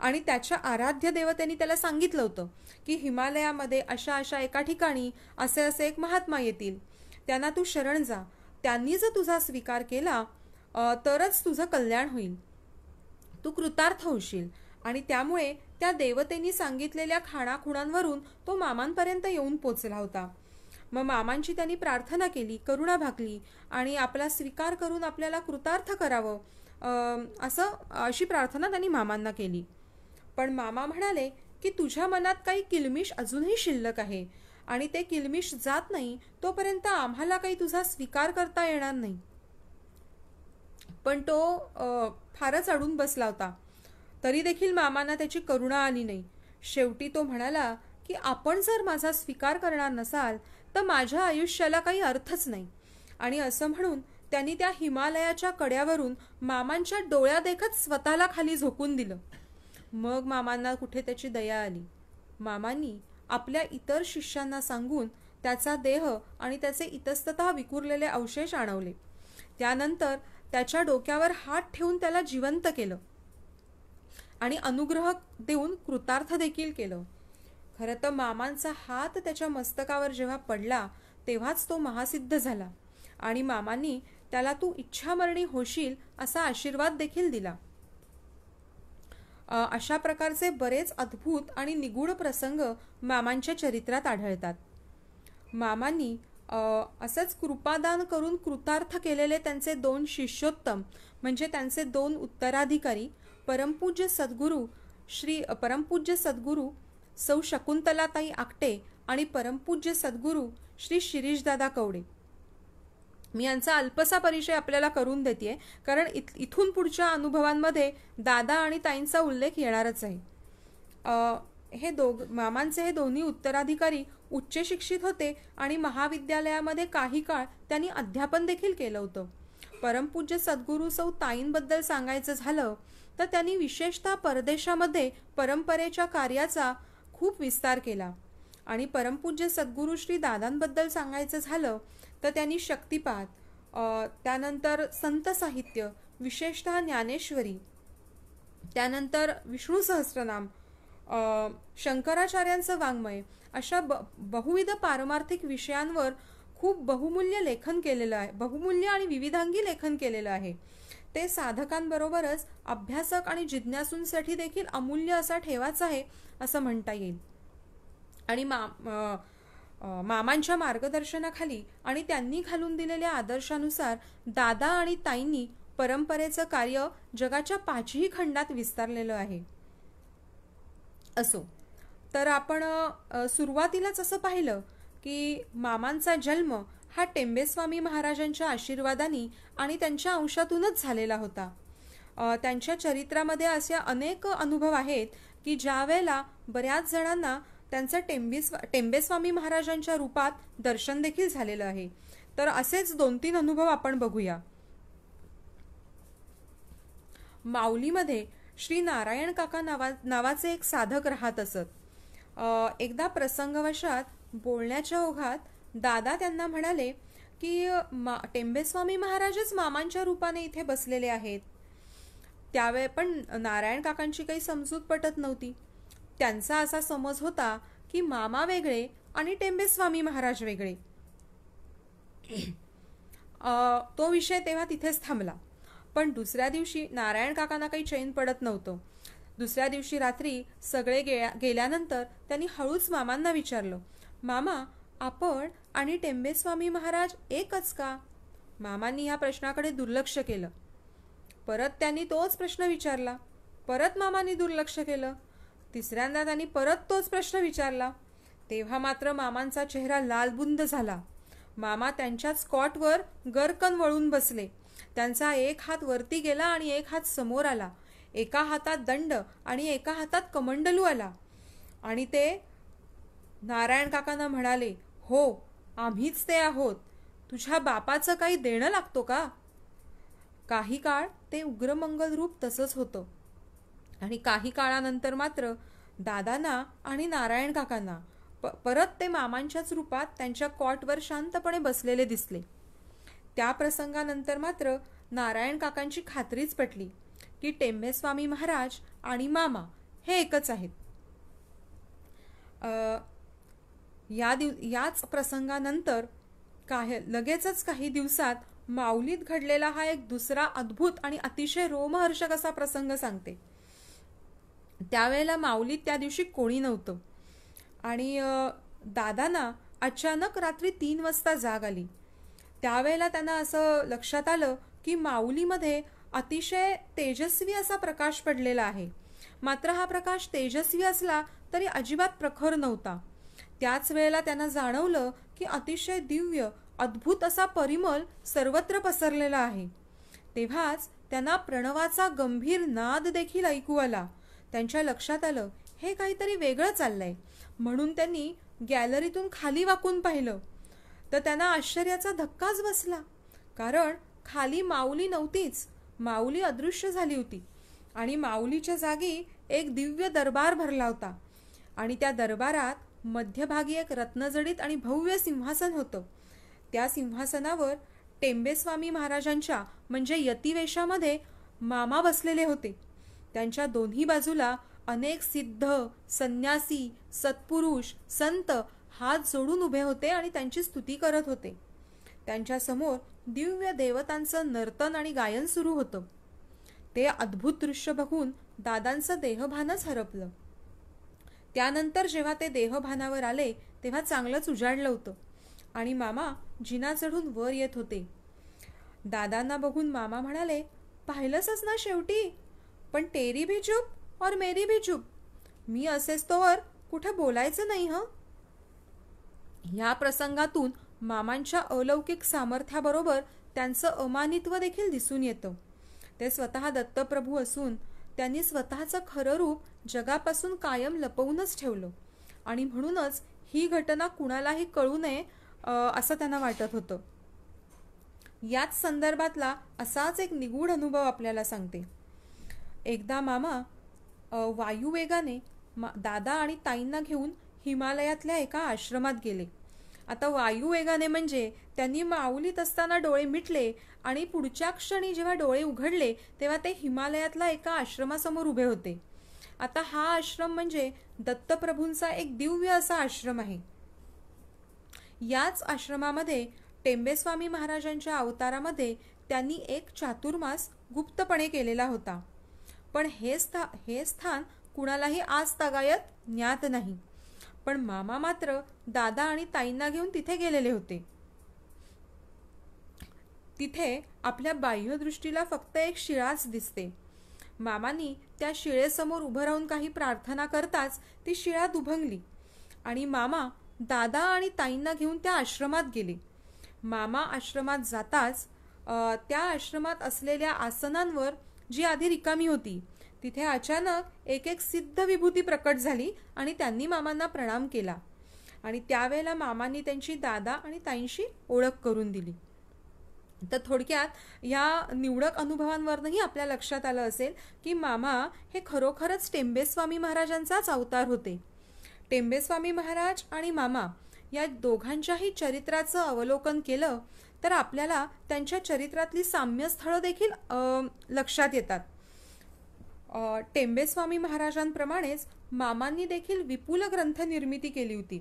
आणि त्याच्या आराध्य देवतेने त्याला सांगितलं होतं की हिमालयामध्ये अशा अशा एका ठिकाणी असे असे एक महात्मा येतील त्यांना तू शरण जा त्यांनी जर तुझा स्वीकार केला तरच तुझं कल्याण होईल तू कृतार्थ होशील आणि त्यामुळे त्या देवतेनी सांगितलेल्या खाणाखुणांवरून तो मामांपर्यंत येऊन पोचला होता मग मामांची त्यांनी प्रार्थना केली करुणा भागली आणि आपला स्वीकार करून आपल्याला कृतार्थ करावं असं अशी प्रार्थना त्यांनी मामांना केली पण मामा म्हणाले की तुझ्या मनात काही किलमिश अजूनही शिल्लक आहे आणि ते किलमिश जात नाही तोपर्यंत आम्हाला काही तुझा स्वीकार करता येणार नाही पण तो फारच अडून बसला होता तरी देखील मामांना त्याची करुणा आली नाही शेवटी तो म्हणाला की आपण जर माझा स्वीकार करणार नसाल तर माझ्या आयुष्याला काही अर्थच नाही आणि असं म्हणून त्यांनी त्या हिमालयाच्या कड्यावरून मामांच्या डोळ्यादेखत स्वतःला खाली झोकून दिलं मग मामांना कुठे त्याची दया आली मामांनी आपल्या इतर शिष्यांना सांगून त्याचा देह आणि त्याचे इतस्ततः विकुरलेले अवशेष आणवले त्यानंतर त्याच्या डोक्यावर हात ठेवून त्याला जिवंत केलं आणि अनुग्रह देऊन कृतार्थ देखील केलं खरं तर मामांचा हात त्याच्या मस्तकावर जेव्हा पडला तेव्हाच तो महासिद्ध झाला आणि मामांनी त्याला तू इच्छामरणी होशील असा आशीर्वाद देखील दिला अशा प्रकारचे बरेच अद्भुत आणि निगूढ प्रसंग मामांच्या चरित्रात आढळतात मामांनी असंच कृपादान करून कृतार्थ केलेले त्यांचे दोन शिष्योत्तम म्हणजे त्यांचे दोन उत्तराधिकारी परमपूज्य सद्गुरू श्री परमपूज्य सद्गुरू सौ शकुंतलाताई आकटे आणि परमपूज्य सद्गुरू श्री शिरीषदादा कवडे मी यांचा अल्पसा परिचय आपल्याला करून देते कारण इथून पुढच्या अनुभवांमध्ये दादा आणि ताईंचा उल्लेख येणारच आहे हे दोघ मामांचे हे दोन्ही उत्तराधिकारी उच्च शिक्षित होते आणि महाविद्यालयामध्ये काही काळ त्यांनी अध्यापन देखील केलं होतं परमपूज्य सद्गुरू सौ ताईंबद्दल सांगायचं झालं तर त्यांनी विशेषतः परदेशामध्ये परंपरेच्या कार्याचा खूप विस्तार केला आणि परमपूज्य सद्गुरु श्री दादांबद्दल सांगायचं झालं तर त्यांनी शक्तिपात त्यानंतर संत साहित्य विशेषतः ज्ञानेश्वरी त्यानंतर विष्णू सहस्रनाम शंकराचार्यांचं वाङ्मय अशा ब बहुविध पारमार्थिक विषयांवर खूप बहुमूल्य लेखन केलेलं आहे बहुमूल्य आणि विविधांगी लेखन केलेलं आहे ते साधकांबरोबरच अभ्यासक आणि जिज्ञासूंसाठी देखील अमूल्य असा ठेवाच आहे असं म्हणता येईल आणि मा मामांच्या मार्गदर्शनाखाली आणि त्यांनी घालून दिलेल्या आदर्शानुसार दादा आणि ताईंनी परंपरेचं कार्य जगाच्या पाचही खंडात विस्तारलेलं आहे असो तर आपण सुरुवातीलाच असं पाहिलं की मामांचा जन्म हा टेंबेस्वामी महाराजांच्या आशीर्वादानी आणि त्यांच्या अंशातूनच झालेला होता त्यांच्या चरित्रामध्ये असे अनेक अनुभव आहेत की ज्या वेळेला बऱ्याच जणांना त्यांचं टेंबेस्वा टेंबेस्वामी महाराजांच्या रूपात दर्शन देखील झालेलं आहे तर असेच दोन तीन अनुभव आपण बघूया माऊलीमध्ये श्री नारायण काका नावा नावाचे एक साधक राहत असत एकदा प्रसंगवशात बोलण्याच्या ओघात दादा त्यांना म्हणाले की मा टेंबेस्वामी महाराजच मामांच्या रूपाने इथे बसलेले आहेत त्यावेळे पण नारायण काकांची काही समजूत पटत नव्हती त्यांचा असा समज होता की मामा वेगळे आणि टेंबेस्वामी महाराज वेगळे तो विषय तेव्हा तिथेच थांबला पण दुसऱ्या दिवशी नारायण काकांना काही चैन पडत नव्हतं दुसऱ्या दिवशी रात्री सगळे गेल्या गेल्यानंतर त्यांनी हळूच मामांना विचारलं मामा आपण आणि टेंबेस्वामी महाराज एकच का मामांनी ह्या प्रश्नाकडे दुर्लक्ष केलं परत त्यांनी तोच प्रश्न विचारला परत मामांनी दुर्लक्ष केलं तिसऱ्यांदा त्यांनी परत तोच प्रश्न विचारला तेव्हा मात्र मामांचा चेहरा लालबुंद झाला मामा त्यांच्या स्कॉटवर गरकन वळून बसले त्यांचा एक हात वरती गेला आणि एक हात समोर आला एका हातात दंड आणि एका हातात कमंडलू आला आणि ते नारायण काकांना म्हणाले हो आम्हीच ते आहोत तुझ्या बापाचं काही देणं लागतो का काही काळ ते उग्रमंगल रूप तसंच होतं आणि काही काळानंतर मात्र दादांना आणि नारायण काकांना प परत ते मामांच्याच रूपात त्यांच्या कॉटवर शांतपणे बसलेले दिसले त्या प्रसंगानंतर मात्र नारायण काकांची खात्रीच पटली की टेंबेस्वामी महाराज आणि मामा हे एकच आहेत या दिव याच प्रसंगानंतर काय लगेचच काही दिवसात माऊलीत घडलेला हा एक दुसरा अद्भुत आणि अतिशय रोमहर्षक असा प्रसंग सांगते त्यावेळेला माऊलीत त्या दिवशी कोणी नव्हतं आणि दादांना अचानक रात्री तीन वाजता जाग आली त्यावेळेला त्यांना असं लक्षात आलं की माऊलीमध्ये अतिशय तेजस्वी असा प्रकाश पडलेला आहे मात्र हा प्रकाश तेजस्वी असला तरी अजिबात प्रखर नव्हता त्याच वेळेला त्यांना जाणवलं की अतिशय दिव्य अद्भुत असा परिमल सर्वत्र पसरलेला आहे तेव्हाच त्यांना प्रणवाचा गंभीर नाद देखील ऐकू आला त्यांच्या लक्षात आलं हे काहीतरी वेगळं चाललंय म्हणून त्यांनी गॅलरीतून खाली वाकून पाहिलं तर त्यांना आश्चर्याचा धक्काच बसला कारण खाली माऊली नव्हतीच माऊली अदृश्य झाली होती आणि माऊलीच्या जागी एक दिव्य दरबार भरला होता आणि त्या दरबारात मध्यभागी एक रत्नजडित आणि भव्य सिंहासन होतं त्या सिंहासनावर टेंबेस्वामी महाराजांच्या म्हणजे यतिवेशामध्ये मामा बसलेले होते त्यांच्या दोन्ही बाजूला अनेक सिद्ध संन्यासी सत्पुरुष संत हात जोडून उभे होते आणि त्यांची स्तुती करत होते त्यांच्या समोर दिव्य देवतांचं नर्तन आणि गायन सुरू होतं ते अद्भुत दृश्य बघून दादांचं देहभानच हरपलं त्यानंतर जेव्हा ते देहभानावर आले तेव्हा चांगलंच उजाडलं होतं आणि मामा जिना चढून वर येत होते दादांना बघून मामा म्हणाले पाहिलंसच ना शेवटी पण टेरी भी चूप और मेरी भी चूप मी असेच तोवर कुठं बोलायचं नाही ह ह्या प्रसंगातून मामांच्या अलौकिक सामर्थ्याबरोबर त्यांचं अमानित्व देखील दिसून येतं ते स्वतः दत्तप्रभू असून त्यांनी स्वतःचं खरं रूप जगापासून कायम लपवूनच ठेवलं आणि म्हणूनच ही घटना कुणालाही कळू नये असं त्यांना वाटत होतं याच संदर्भातला असाच एक निगूढ अनुभव आपल्याला सांगते एकदा मामा वायुवेगाने मा दादा आणि ताईंना घेऊन हिमालयातल्या एका आश्रमात गेले आता वेगाने म्हणजे त्यांनी माऊलीत असताना डोळे मिटले आणि पुढच्या क्षणी जेव्हा डोळे उघडले तेव्हा ते हिमालयातला एका आश्रमासमोर उभे होते आता हा आश्रम म्हणजे दत्तप्रभूंचा एक दिव्य असा आश्रम आहे याच आश्रमामध्ये टेंबेस्वामी महाराजांच्या अवतारामध्ये त्यांनी एक चातुर्मास गुप्तपणे केलेला होता पण हे स्था हे स्थान कुणालाही आज तागायत ज्ञात नाही पण मामा मात्र दादा आणि ताईंना घेऊन तिथे गेलेले होते तिथे आपल्या बाह्यदृष्टीला फक्त एक शिळाच दिसते मामानी त्या शिळेसमोर उभं राहून काही प्रार्थना करताच ती शिळा दुभंगली आणि मामा दादा आणि ताईंना घेऊन त्या आश्रमात गेले मामा आश्रमात जाताच त्या आश्रमात असलेल्या आसनांवर जी आधी रिकामी होती तिथे अचानक एक एक सिद्ध विभूती प्रकट झाली आणि त्यांनी मामांना प्रणाम केला आणि त्यावेळेला मामांनी त्यांची दादा आणि ताईंशी ओळख करून दिली तर थोडक्यात या निवडक अनुभवांवरनंही आपल्या लक्षात आलं असेल की मामा हे खरोखरच टेंबेस्वामी महाराजांचाच अवतार होते टेंबेस्वामी महाराज आणि मामा या दोघांच्याही चरित्राचं अवलोकन केलं तर आपल्याला त्यांच्या चरित्रातली साम्यस्थळं देखील लक्षात येतात टेंबेस्वामी महाराजांप्रमाणेच मामांनी देखील विपुल ग्रंथ निर्मिती केली होती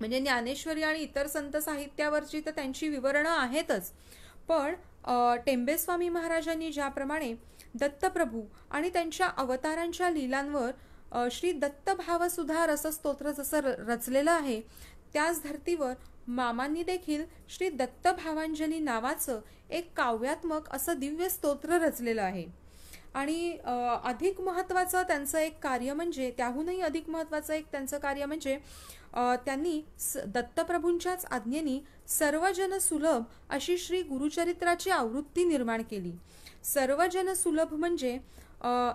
म्हणजे ज्ञानेश्वरी आणि इतर संत साहित्यावरची तर त्यांची विवरणं आहेतच पण टेंबेस्वामी महाराजांनी ज्याप्रमाणे दत्तप्रभू आणि त्यांच्या अवतारांच्या लिलांवर श्री दत्त भावसुद्धा स्तोत्र जसं रचलेलं आहे त्याच धर्तीवर मामांनी देखील श्री दत्त भावांजली नावाचं एक काव्यात्मक असं दिव्य स्तोत्र रचलेलं आहे आणि अधिक महत्त्वाचं त्यांचं एक कार्य म्हणजे त्याहूनही अधिक महत्त्वाचं एक त्यांचं कार्य म्हणजे त्यांनी स दत्तप्रभूंच्याच आज्ञेनी सर्वजन सुलभ अशी श्री गुरुचरित्राची आवृत्ती निर्माण केली सर्वजन सुलभ म्हणजे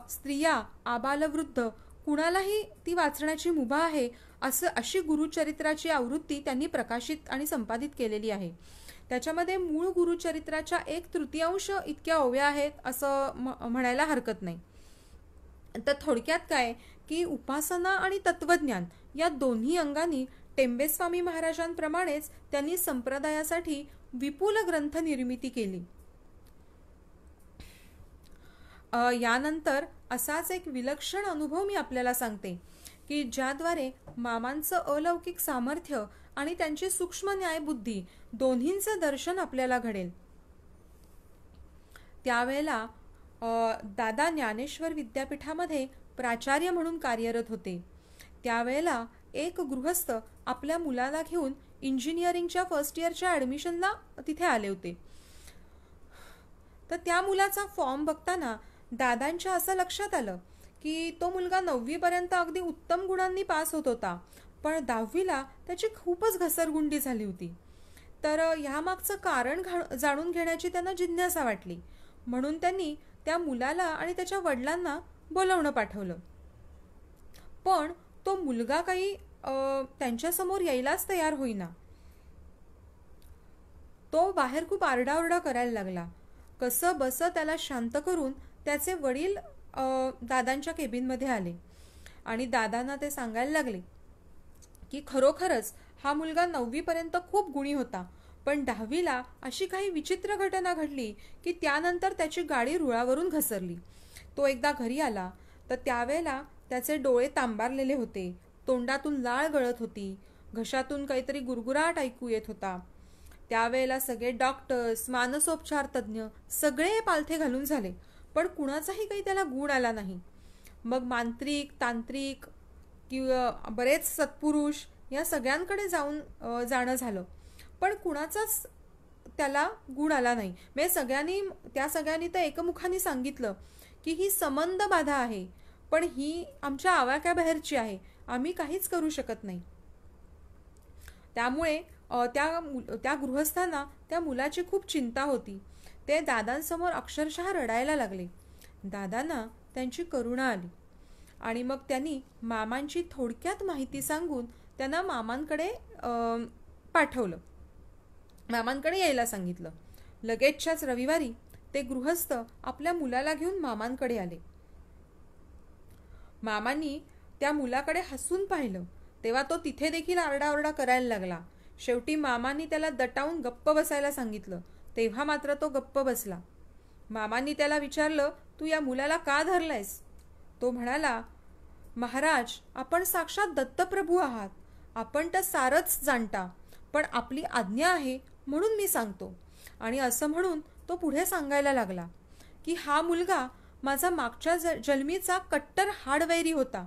स्त्रिया आबालवृद्ध कुणालाही ती वाचण्याची मुभा आहे असं अशी गुरुचरित्राची आवृत्ती त्यांनी प्रकाशित आणि संपादित केलेली आहे त्याच्यामध्ये मूळ गुरुचरित्राच्या एक तृतीयांश इतक्या ओव्या आहेत असं म्हणायला हरकत नाही तर थोडक्यात काय की उपासना आणि तत्वज्ञान या दोन्ही अंगांनी टेंबेस्वामी महाराजांप्रमाणेच त्यांनी संप्रदायासाठी विपुल ग्रंथ निर्मिती केली यानंतर असाच एक विलक्षण अनुभव मी आपल्याला सांगते की ज्याद्वारे मामांचं अलौकिक सामर्थ्य आणि त्यांची सूक्ष्म न्यायबुद्धी दोन्हींचं दर्शन आपल्याला घडेल त्यावेळेला दादा ज्ञानेश्वर विद्यापीठामध्ये प्राचार्य म्हणून कार्यरत होते त्यावेळेला एक गृहस्थ आपल्या मुलाला घेऊन इंजिनिअरिंगच्या फर्स्ट इयरच्या ॲडमिशनला तिथे आले होते तर त्या मुलाचा फॉर्म बघताना दादांच्या असं लक्षात आलं की तो मुलगा नववीपर्यंत अगदी उत्तम गुणांनी पास होत होता पण दहावीला त्याची खूपच घसरगुंडी झाली होती तर ह्यामागचं कारण घा जाणून घेण्याची त्यांना जिज्ञासा वाटली म्हणून त्यांनी त्या मुलाला आणि त्याच्या वडिलांना बोलवणं पाठवलं पण तो मुलगा काही त्यांच्यासमोर यायलाच तयार होईना तो बाहेर खूप आरडाओरडा करायला लागला कसं बसं त्याला शांत करून त्याचे वडील दादांच्या केबिनमध्ये आले आणि दादांना ते सांगायला लागले की खरोखरच हा मुलगा नववीपर्यंत खूप गुणी होता पण दहावीला अशी काही विचित्र घटना घडली की त्यानंतर त्याची गाडी रुळावरून घसरली तो एकदा घरी आला तर त्यावेळेला त्याचे डोळे तांबारलेले होते तोंडातून लाळ गळत होती घशातून काहीतरी गुरगुराट ऐकू येत होता त्यावेळेला सगळे डॉक्टर्स मानसोपचार तज्ज्ञ सगळे पालथे घालून झाले पण कुणाचाही काही त्याला गुण आला नाही मग मांत्रिक तांत्रिक कि बरेच सत्पुरुष या सगळ्यांकडे जाऊन जाणं झालं पण कुणाचाच त्याला गुण आला नाही म्हणजे सगळ्यांनी त्या सगळ्यांनी तर एकमुखाने सांगितलं की ही संबंध बाधा आहे पण ही आमच्या आवाक्याबाहेरची आहे आम्ही काहीच करू शकत नाही त्यामुळे त्या त्या गृहस्थांना त्या मुलाची खूप चिंता होती ते दादांसमोर अक्षरशः रडायला लागले दादांना त्यांची करुणा आली आणि मग त्यांनी मामांची थोडक्यात माहिती सांगून त्यांना मामांकडे पाठवलं मामांकडे यायला सांगितलं लगेचच्याच रविवारी ते गृहस्थ आपल्या मुलाला घेऊन मामांकडे आले मामांनी त्या मुलाकडे हसून पाहिलं तेव्हा तो तिथे देखील आरडाओरडा करायला लागला शेवटी मामांनी त्याला दटावून गप्प बसायला सांगितलं तेव्हा मात्र तो गप्प बसला मामांनी त्याला विचारलं तू या मुलाला का धरलायस तो म्हणाला महाराज आपण साक्षात दत्तप्रभू आहात आपण तर सारच जाणता पण आपली आज्ञा आहे म्हणून मी सांगतो आणि असं म्हणून तो पुढे सांगायला लागला की हा मुलगा माझा मागच्या जन्मीचा कट्टर हाडवैरी होता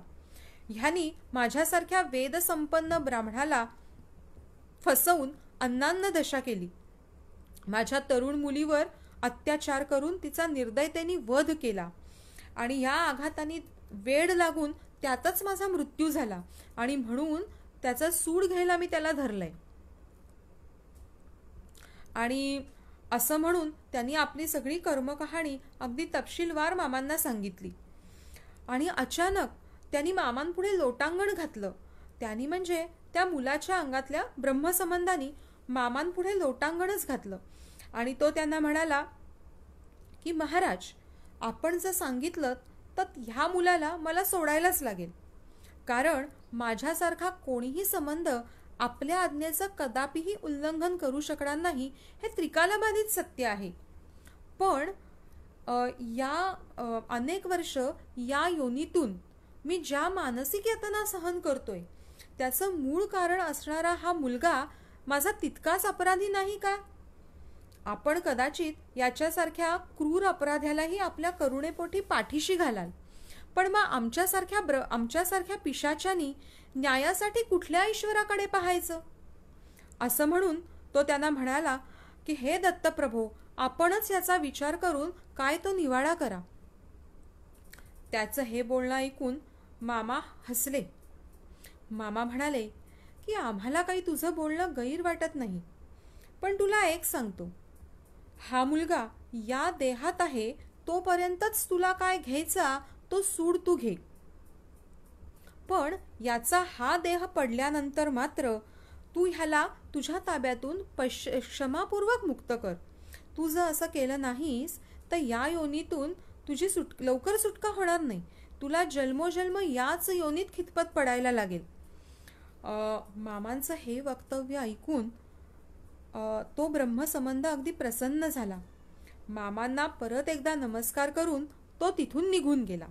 ह्यानी माझ्यासारख्या वेदसंपन्न ब्राह्मणाला फसवून अन्नान्न दशा केली माझ्या तरुण मुलीवर अत्याचार करून तिचा निर्दयतेने वध केला आणि या आघाताने वेळ लागून त्यातच माझा मृत्यू झाला आणि म्हणून त्याचा सूड घ्यायला मी त्याला धरलंय आणि असं म्हणून त्यांनी आपली सगळी कर्मकहाणी अगदी तपशीलवार मामांना सांगितली आणि अचानक त्यांनी मामांपुढे लोटांगण घातलं त्यांनी म्हणजे त्या मुलाच्या अंगातल्या ब्रह्मसंबंधाने मामांपुढे लोटांगणच घातलं आणि तो त्यांना म्हणाला की महाराज आपण जर सांगितलं तर ह्या मुलाला मला सोडायलाच लागेल कारण माझ्यासारखा कोणीही संबंध आपल्या आज्ञेचं कदापिही उल्लंघन करू शकणार नाही हे त्रिकालाबाधित सत्य आहे पण या अनेक वर्ष या योनीतून मी ज्या मानसिक यातना सहन करतोय त्याचं मूळ कारण असणारा हा मुलगा माझा तितकाच अपराधी नाही का आपण कदाचित याच्यासारख्या क्रूर अपराध्यालाही आपल्या करुणेपोटी पाठीशी घालाल पण मग आमच्यासारख्या ब्र आमच्यासारख्या पिशाच्यानी न्यायासाठी कुठल्या ईश्वराकडे पाहायचं असं म्हणून तो त्यांना म्हणाला की हे दत्तप्रभो आपणच याचा विचार करून काय तो निवाडा करा त्याचं हे बोलणं ऐकून मामा हसले मामा म्हणाले की आम्हाला काही तुझं बोलणं गैर वाटत नाही पण तुला एक सांगतो हा मुलगा या देहात आहे तोपर्यंतच तुला काय घ्यायचा तो सूड तू घे पण याचा हा देह पडल्यानंतर मात्र तू ह्याला तुझ्या ताब्यातून पश क्षमापूर्वक मुक्त कर तू जर असं केलं नाहीस तर या योनीतून तुझी सुट लवकर सुटका होणार नाही तुला जन्मोजन्म याच योनीत खितपत पडायला लागेल मामांचं हे वक्तव्य ऐकून तो ब्रह्मसंबंध अगदी प्रसन्न झाला मामांना परत एकदा नमस्कार करून तो तिथून निघून गेला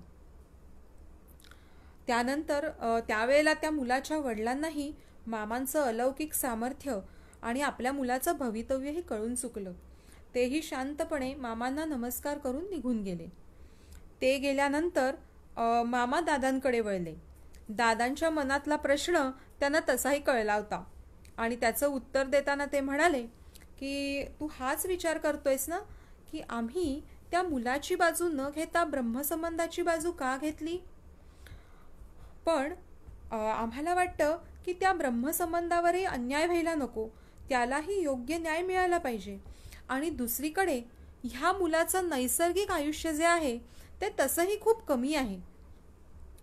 त्यानंतर त्यावेळेला त्या मुलाच्या वडिलांनाही मामांचं अलौकिक सामर्थ्य आणि आपल्या मुलाचं भवितव्यही कळून चुकलं तेही शांतपणे मामांना नमस्कार करून निघून गेले ते गेल्यानंतर मामा दादांकडे वळले दादांच्या मनातला प्रश्न त्यांना तसाही कळला होता आणि त्याचं उत्तर देताना ते म्हणाले की तू हाच विचार करतोयस ना की आम्ही त्या मुलाची बाजू न घेता ब्रह्मसंबंधाची बाजू का घेतली पण आम्हाला वाटतं की त्या ब्रह्मसंबंधावरही अन्याय व्हायला नको त्यालाही योग्य न्याय मिळाला पाहिजे आणि दुसरीकडे ह्या मुलाचं नैसर्गिक आयुष्य जे आहे ते तसंही खूप कमी आहे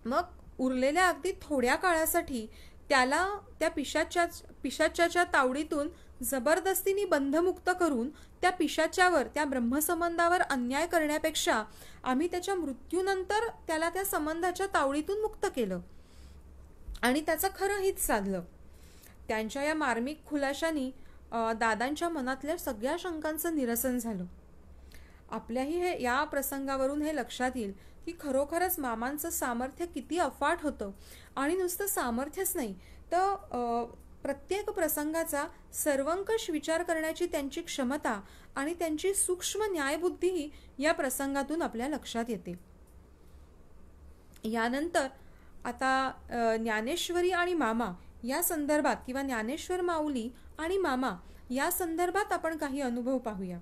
मग उरलेल्या अगदी थोड्या काळासाठी त्याला त्या पिशाच्या पिशाच्याच्या तावडीतून जबरदस्तीने बंधमुक्त करून त्या पिशाच्यावर त्या ब्रह्मसंबंधावर अन्याय करण्यापेक्षा आम्ही त्याच्या मृत्यूनंतर त्याला त्या संबंधाच्या तावडीतून मुक्त केलं आणि त्याचं खरं हित साधलं त्यांच्या या मार्मिक खुलाशांनी दादांच्या मनातल्या सगळ्या शंकांचं निरसन झालं आपल्याही हे या प्रसंगावरून हे लक्षात येईल की खरोखरच मामांचं सामर्थ्य किती अफाट होतं आणि नुसतं सामर्थ्यच नाही तर प्रत्येक प्रसंगाचा सर्वंकष विचार करण्याची त्यांची क्षमता आणि त्यांची सूक्ष्म न्यायबुद्धीही या प्रसंगातून आपल्या लक्षात येते यानंतर आता ज्ञानेश्वरी आणि मामा या संदर्भात किंवा ज्ञानेश्वर माऊली आणि मामा या संदर्भात आपण काही अनुभव पाहूया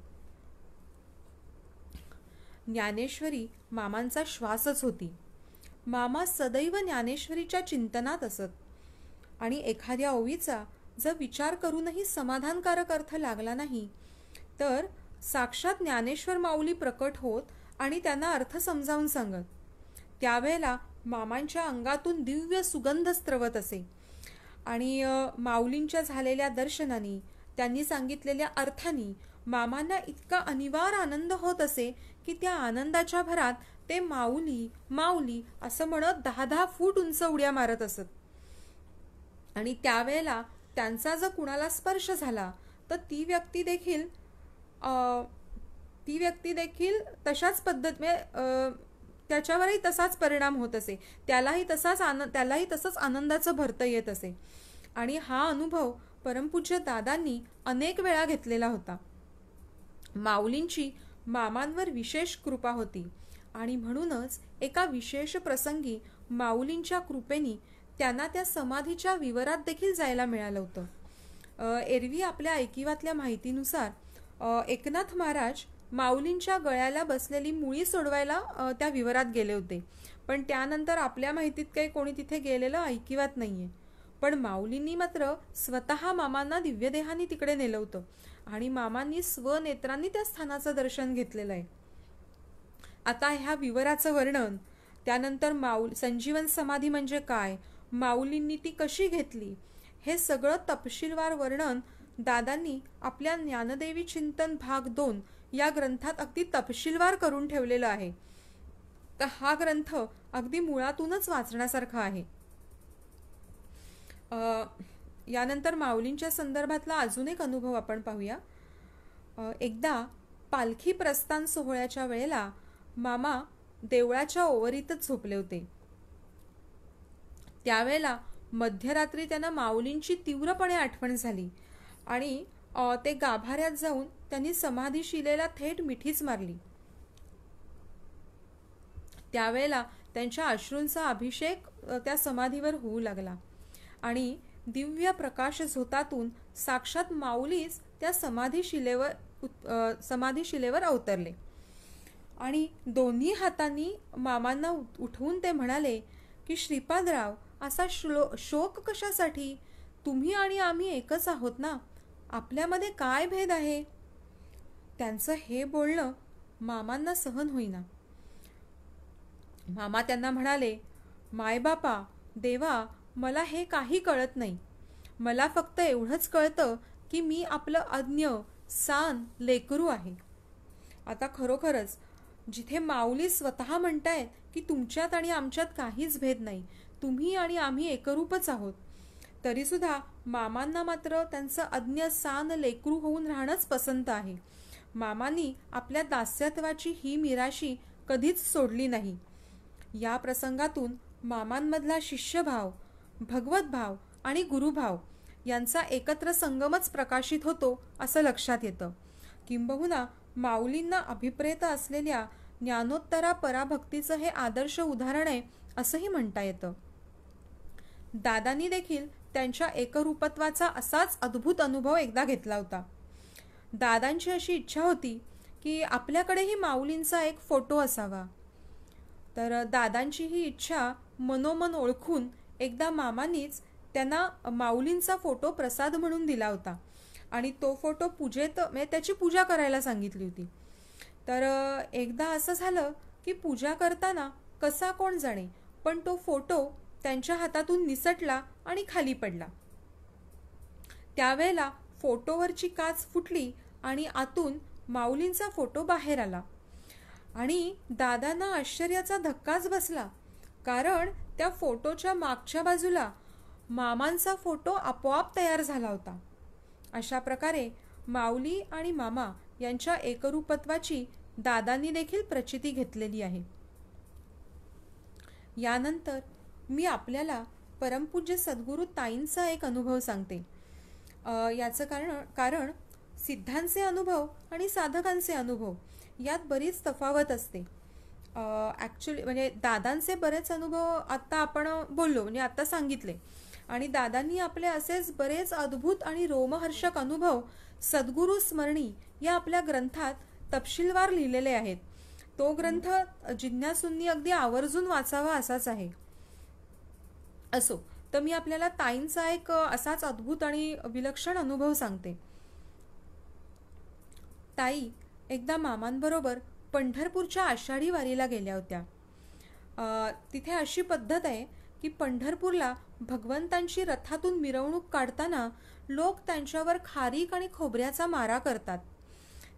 ज्ञानेश्वरी मामांचा श्वासच होती मामा सदैव ज्ञानेश्वरीच्या चिंतनात असत आणि एखाद्या ओवीचा जर विचार करूनही समाधानकारक अर्थ लागला नाही तर साक्षात ज्ञानेश्वर माऊली प्रकट होत आणि त्यांना अर्थ समजावून सांगत त्यावेळेला मामांच्या अंगातून दिव्य सुगंध स्त्रवत असे आणि माऊलींच्या झालेल्या दर्शनानी त्यांनी सांगितलेल्या अर्थानी मामांना इतका अनिवार्य आनंद होत असे की त्या आनंदाच्या भरात ते माऊली माऊली असं म्हणत दहा दहा फूट उंच उड्या मारत असत आणि त्यावेळेला त्यांचा जर कुणाला स्पर्श झाला तर ती व्यक्ती देखील ती व्यक्ती देखील तशाच पद्धत म्हणजे, त्याच्यावरही तसाच परिणाम होत असे त्यालाही तसाच आनंद त्यालाही तसंच आनंदाचं भरत येत असे आणि हा अनुभव परमपूज्य दादांनी अनेक वेळा घेतलेला होता माऊलींची मामांवर विशेष कृपा होती आणि म्हणूनच एका विशेष प्रसंगी माऊलींच्या कृपेनी त्यांना त्या समाधीच्या विवरात देखील जायला मिळालं होतं एरवी आपल्या ऐकिवातल्या माहितीनुसार एकनाथ महाराज माऊलींच्या गळ्याला बसलेली मुळी सोडवायला त्या विवरात गेले होते पण त्यानंतर आपल्या माहितीत काही कोणी तिथे गेलेलं ऐकिवात नाही पण माऊलींनी मात्र स्वतः मामांना दिव्यदेहाने तिकडे नेलं होतं आणि मामांनी स्वनेत्रांनी त्या स्थानाचं दर्शन घेतलेलं आहे आता ह्या विवराचं वर्णन त्यानंतर माऊल संजीवन समाधी म्हणजे काय माऊलींनी ती कशी घेतली हे सगळं तपशीलवार वर्णन दादांनी आपल्या ज्ञानदेवी चिंतन भाग दोन या ग्रंथात अगदी तपशीलवार करून ठेवलेलं आहे तर हा ग्रंथ अगदी मुळातूनच वाचण्यासारखा आहे यानंतर माऊलींच्या संदर्भातला अजून एक अनुभव आपण पाहूया एकदा पालखी प्रस्थान सोहळ्याच्या वेळेला मामा देवळाच्या ओवरीतच झोपले होते त्यावेळेला मध्यरात्री त्यांना माऊलींची तीव्रपणे आठवण झाली आणि ते गाभाऱ्यात जाऊन त्यांनी समाधी शिलेला थेट मिठीच मारली त्यावेळेला त्यांच्या अश्रूंचा अभिषेक त्या समाधीवर होऊ लागला आणि दिव्य प्रकाश झोतातून साक्षात माऊलीच त्या समाधी शिलेवर समाधी शिलेवर अवतरले आणि दोन्ही हातांनी मामांना उठवून ते म्हणाले की श्रीपादराव असा श्लो शोक कशासाठी तुम्ही आणि आम्ही एकच आहोत ना आपल्यामध्ये काय भेद आहे त्यांचं हे बोलणं मामांना सहन होईना मामा त्यांना म्हणाले मायबापा देवा मला हे काही कळत नाही मला फक्त एवढंच कळतं की मी आपलं अज्ञ सान लेकरू आहे आता खरोखरच जिथे माऊली स्वतः म्हणतायत की तुमच्यात आणि आमच्यात काहीच भेद नाही तुम्ही आणि आम्ही एकरूपच आहोत तरीसुद्धा मामांना मात्र त्यांचं अज्ञ सान लेकरू होऊन राहणंच पसंत आहे मामांनी आपल्या दास्यत्वाची ही मिराशी कधीच सोडली नाही या प्रसंगातून मामांमधला शिष्यभाव भगवत भाव आणि गुरुभाव यांचा एकत्र संगमच प्रकाशित होतो असं लक्षात येतं किंबहुना माऊलींना अभिप्रेत असलेल्या ज्ञानोत्तरा पराभक्तीचं हे आदर्श उदाहरण आहे असंही म्हणता येतं दादानी देखील त्यांच्या एकरूपत्वाचा असाच अद्भुत अनुभव एकदा घेतला होता दादांची अशी इच्छा होती की आपल्याकडेही माऊलींचा एक फोटो असावा तर दादांची ही इच्छा मनोमन ओळखून एकदा मामानीच त्यांना माऊलींचा फोटो प्रसाद म्हणून दिला होता आणि तो फोटो पूजेत म्हणजे त्याची पूजा करायला सांगितली होती तर एकदा असं झालं की पूजा करताना कसा कोण जाणे पण तो फोटो त्यांच्या हातातून निसटला आणि खाली पडला त्यावेळेला फोटोवरची काच फुटली आणि आतून माऊलींचा फोटो बाहेर आला आणि दादांना आश्चर्याचा धक्काच बसला कारण त्या फोटोच्या मागच्या बाजूला मामांचा फोटो आपोआप तयार झाला होता अशा प्रकारे माऊली आणि मामा यांच्या एकरूपत्वाची दादांनी देखील प्रचिती घेतलेली आहे यानंतर मी आपल्याला परमपूज्य सद्गुरू ताईंचा एक अनुभव सांगते याचं कारण कारण सिद्धांचे अनुभव आणि साधकांचे अनुभव यात बरीच तफावत असते ॲक्च्युली म्हणजे दादांचे बरेच अनुभव आत्ता आपण बोललो म्हणजे आत्ता सांगितले आणि दादांनी आपले असेच बरेच अद्भुत आणि रोमहर्षक अनुभव सद्गुरु स्मरणी या आपल्या ग्रंथात तपशीलवार लिहिलेले आहेत तो ग्रंथ जिज्ञासूंनी अगदी आवर्जून वाचावा असाच आहे असो तर मी आपल्याला ताईंचा एक असाच अद्भुत आणि विलक्षण अनुभव सांगते ताई एकदा मामांबरोबर पंढरपूरच्या आषाढी वारीला गेल्या होत्या तिथे अशी पद्धत आहे की पंढरपूरला भगवंतांची रथातून मिरवणूक काढताना लोक त्यांच्यावर खारीक आणि खोबऱ्याचा मारा करतात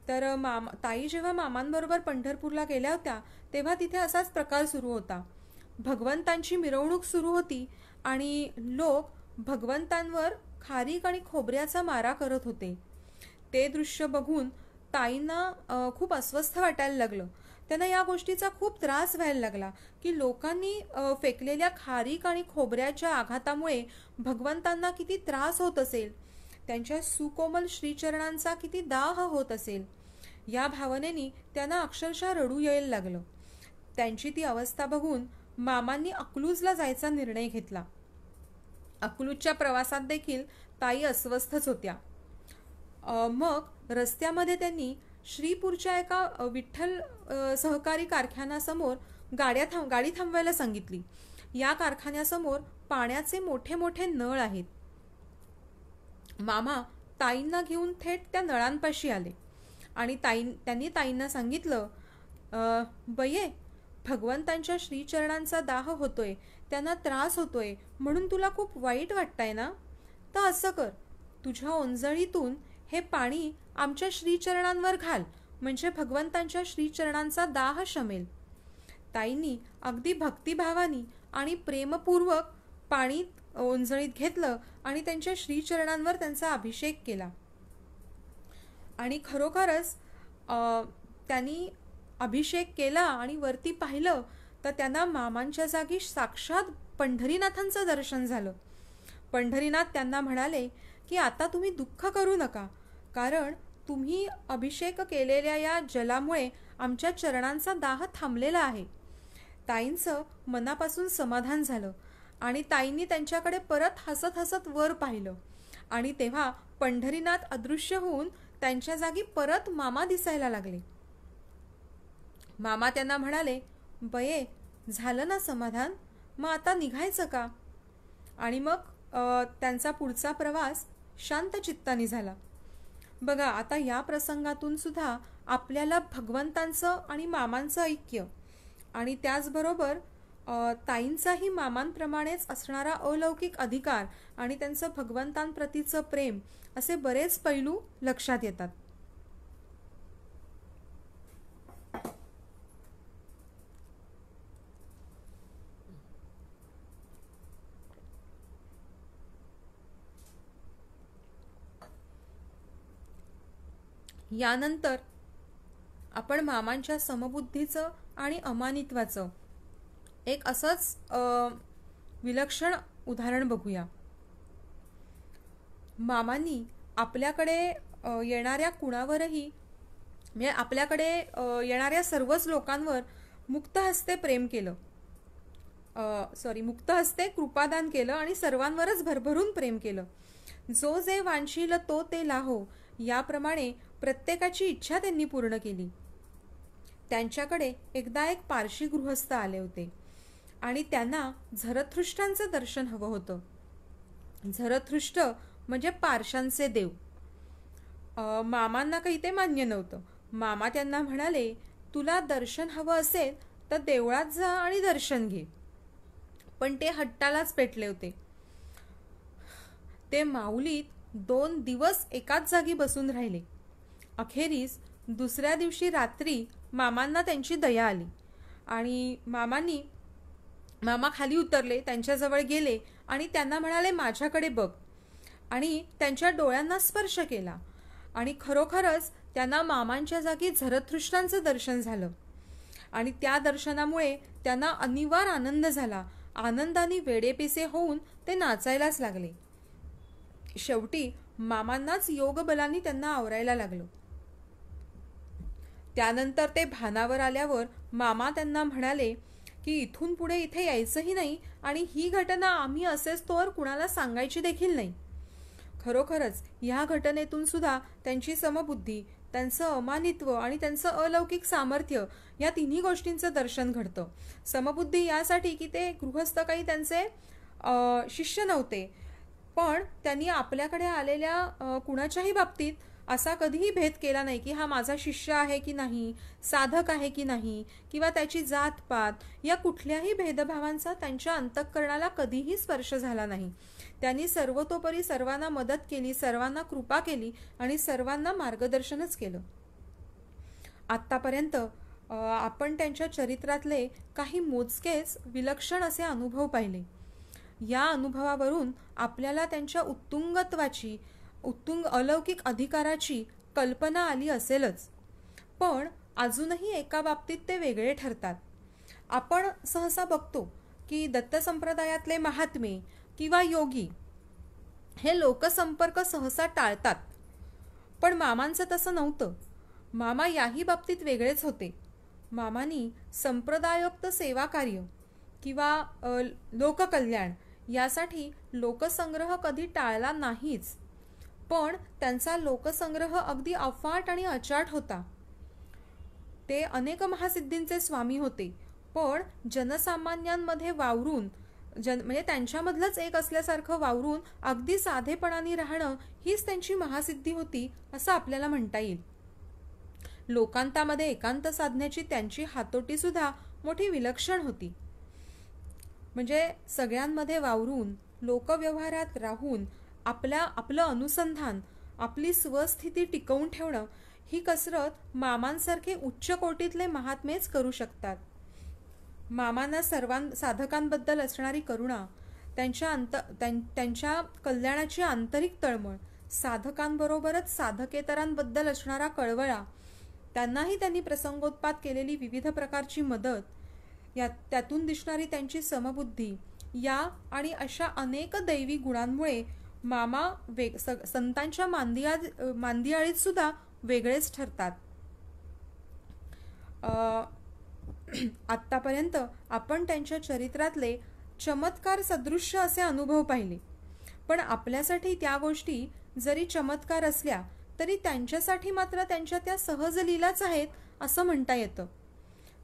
तर माम ताई जेव्हा मामांबरोबर पंढरपूरला गेल्या होत्या तेव्हा तिथे असाच प्रकार सुरू होता भगवंतांची मिरवणूक सुरू होती आणि लोक भगवंतांवर खारीक आणि खोबऱ्याचा मारा करत होते ते दृश्य बघून ताईंना खूप अस्वस्थ वाटायला लागलं त्यांना या गोष्टीचा खूप त्रास व्हायला लागला की लोकांनी फेकलेल्या खारीक आणि खोबऱ्याच्या आघातामुळे भगवंतांना किती त्रास होत असेल त्यांच्या सुकोमल श्रीचरणांचा किती दाह होत असेल या भावनेनी त्यांना अक्षरशः रडू यायला लागलं त्यांची ती अवस्था बघून मामांनी अकलूजला जायचा निर्णय घेतला अकलूजच्या प्रवासात देखील ताई अस्वस्थच होत्या मग रस्त्यामध्ये त्यांनी श्रीपूरच्या एका विठ्ठल सहकारी कारखान्यासमोर गाड्या थांब गाडी थांबवायला सांगितली या कारखान्यासमोर पाण्याचे मोठे मोठे नळ आहेत मामा ताईंना घेऊन थेट त्या नळांपाशी आले आणि ताई त्यांनी ताईंना सांगितलं बये भगवंतांच्या श्रीचरणांचा दाह होतोय त्यांना त्रास होतोय म्हणून तुला खूप वाईट वाटतंय ना तर असं कर तुझ्या ओंजळीतून हे पाणी आमच्या श्रीचरणांवर घाल म्हणजे भगवंतांच्या श्रीचरणांचा दाह शमेल ताईंनी अगदी भक्तिभावानी आणि प्रेमपूर्वक पाणी ओंजळीत घेतलं आणि त्यांच्या श्रीचरणांवर त्यांचा अभिषेक केला आणि खरोखरच त्यांनी अभिषेक केला आणि वरती पाहिलं तर त्यांना मामांच्या जागी साक्षात पंढरीनाथांचं दर्शन झालं पंढरीनाथ त्यांना म्हणाले की आता तुम्ही दुःख करू नका कारण तुम्ही अभिषेक केलेल्या या जलामुळे आमच्या चरणांचा दाह थांबलेला आहे ताईंचं मनापासून समाधान झालं आणि ताईंनी त्यांच्याकडे परत हसत हसत वर पाहिलं आणि तेव्हा पंढरीनाथ अदृश्य होऊन त्यांच्या जागी परत मामा दिसायला लागले मामा त्यांना म्हणाले बये झालं ना समाधान मग आता निघायचं का आणि मग त्यांचा पुढचा प्रवास शांत चित्ताने झाला बघा आता या प्रसंगातून सुद्धा आपल्याला भगवंतांचं आणि मामांचं ऐक्य आणि त्याचबरोबर ताईंचाही मामांप्रमाणेच असणारा अलौकिक अधिकार आणि त्यांचं भगवंतांप्रतीचं प्रेम असे बरेच पैलू लक्षात येतात यानंतर आपण मामांच्या समबुद्धीचं आणि अमानित्वाचं एक असंच विलक्षण उदाहरण बघूया मामांनी आपल्याकडे येणाऱ्या कुणावरही म्हणजे आपल्याकडे येणाऱ्या सर्वच लोकांवर मुक्त हस्ते प्रेम केलं सॉरी मुक्त हस्ते कृपादान केलं आणि सर्वांवरच भरभरून प्रेम केलं जो जे वांशील तो ते लाहो याप्रमाणे प्रत्येकाची इच्छा त्यांनी पूर्ण केली त्यांच्याकडे एकदा एक पारशी गृहस्थ आले होते आणि त्यांना झरथृष्टांचं दर्शन हवं होतं झरथृष्ट म्हणजे पारशांचे देव मामांना काही ते मान्य नव्हतं मामा त्यांना म्हणाले तुला दर्शन हवं असेल तर देवळात जा आणि दर्शन घे पण ते हट्टालाच पेटले होते ते माऊलीत दोन दिवस एकाच जागी बसून राहिले अखेरीस दुसऱ्या दिवशी रात्री मामांना त्यांची दया आली आणि मामांनी मामा खाली उतरले त्यांच्याजवळ गेले आणि त्यांना म्हणाले माझ्याकडे बघ आणि त्यांच्या डोळ्यांना स्पर्श केला आणि खरोखरच त्यांना मामांच्या जागी झरथृष्णांचं दर्शन झालं आणि त्या दर्शनामुळे त्यांना अनिवार आनंद झाला आनंदाने वेडेपिसे होऊन ते नाचायलाच लागले शेवटी मामांनाच योगबलाने त्यांना आवरायला लागलो त्यानंतर ते भानावर आल्यावर मामा त्यांना म्हणाले की इथून पुढे इथे यायचंही नाही आणि ही घटना आम्ही असेच तोवर कुणाला सांगायची देखील नाही खरोखरच ह्या घटनेतून सुद्धा त्यांची समबुद्धी त्यांचं अमानित्व आणि त्यांचं अलौकिक सामर्थ्य या तिन्ही गोष्टींचं दर्शन घडतं समबुद्धी यासाठी की ते गृहस्थ काही त्यांचे शिष्य नव्हते पण त्यांनी आपल्याकडे आलेल्या कुणाच्याही बाबतीत असा कधीही भेद केला नाही की हा माझा शिष्य आहे की नाही साधक आहे की नाही किंवा त्याची जातपात या कुठल्याही भेदभावांचा त्यांच्या अंतःकरणाला कधीही स्पर्श झाला नाही त्यांनी सर्वतोपरी सर्वांना मदत केली सर्वांना कृपा केली आणि सर्वांना मार्गदर्शनच केलं आत्तापर्यंत आपण त्यांच्या चरित्रातले काही मोजकेच विलक्षण असे अनुभव पाहिले या अनुभवावरून आपल्याला त्यांच्या उत्तुंगत्वाची उत्तुंग अलौकिक अधिकाराची कल्पना आली असेलच पण अजूनही एका बाबतीत ते वेगळे ठरतात आपण सहसा बघतो की दत्त संप्रदायातले महात्मे किंवा योगी हे लोकसंपर्क सहसा टाळतात पण मामांचं तसं नव्हतं मामा याही बाबतीत वेगळेच होते मामानी संप्रदायोक्त सेवा कार्य किंवा लोककल्याण यासाठी लोकसंग्रह कधी टाळला नाहीच पण त्यांचा लोकसंग्रह अगदी अफाट आणि अचाट होता ते अनेक महासिद्धींचे स्वामी होते पण जनसामान्यांमध्ये वावरून जन म्हणजे त्यांच्यामधलंच एक असल्यासारखं वावरून अगदी साधेपणाने राहणं हीच त्यांची महासिद्धी होती असं आपल्याला म्हणता येईल लोकांतामध्ये एकांत साधण्याची त्यांची हातोटी सुद्धा मोठी विलक्षण होती म्हणजे सगळ्यांमध्ये वावरून लोकव्यवहारात राहून आपल्या आपलं अनुसंधान आपली स्वस्थिती टिकवून ठेवणं ही कसरत मामांसारखे उच्च कोटीतले महात्मेच करू शकतात मामांना सर्वां साधकांबद्दल असणारी करुणा त्यांच्या अंत त्यांच्या कल्याणाची आंतरिक तळमळ साधकांबरोबरच साधकेतरांबद्दल असणारा कळवळा त्यांनाही त्यांनी प्रसंगोत्पाद केलेली विविध प्रकारची मदत या त्यातून दिसणारी त्यांची समबुद्धी या आणि अशा अनेक दैवी गुणांमुळे मामा वेग संतांच्या मांदिया मांदियाळीत सुद्धा वेगळेच ठरतात [clears throat] आत्तापर्यंत आपण त्यांच्या चरित्रातले चमत्कार सदृश्य असे अनुभव पाहिले पण आपल्यासाठी त्या गोष्टी जरी चमत्कार असल्या तरी त्यांच्यासाठी मात्र त्यांच्या त्या सहज लीलाच आहेत असं म्हणता येतं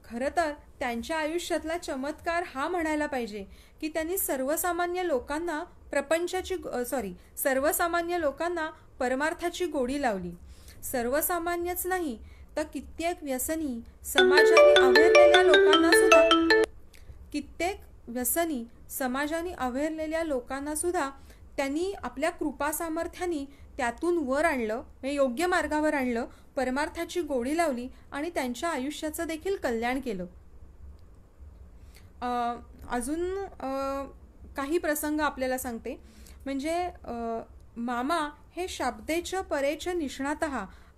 खरं तर त्यांच्या आयुष्यातला चमत्कार हा म्हणायला पाहिजे की त्यांनी सर्वसामान्य लोकांना प्रपंचाची सॉरी सर्वसामान्य लोकांना परमार्थाची गोडी लावली सर्वसामान्यच नाही तर कित्येक व्यसनी समाजाने अवेरलेल्या लोकांना सुद्धा कित्येक व्यसनी समाजाने अवहेरलेल्या लोकांना सुद्धा त्यांनी आपल्या कृपा सामर्थ्याने त्यातून वर आणलं म्हणजे योग्य मार्गावर आणलं परमार्थाची गोडी लावली आणि त्यांच्या आयुष्याचं देखील कल्याण केलं अजून काही प्रसंग आपल्याला सांगते म्हणजे मामा हे शाब्देच्या परेच्या निष्णात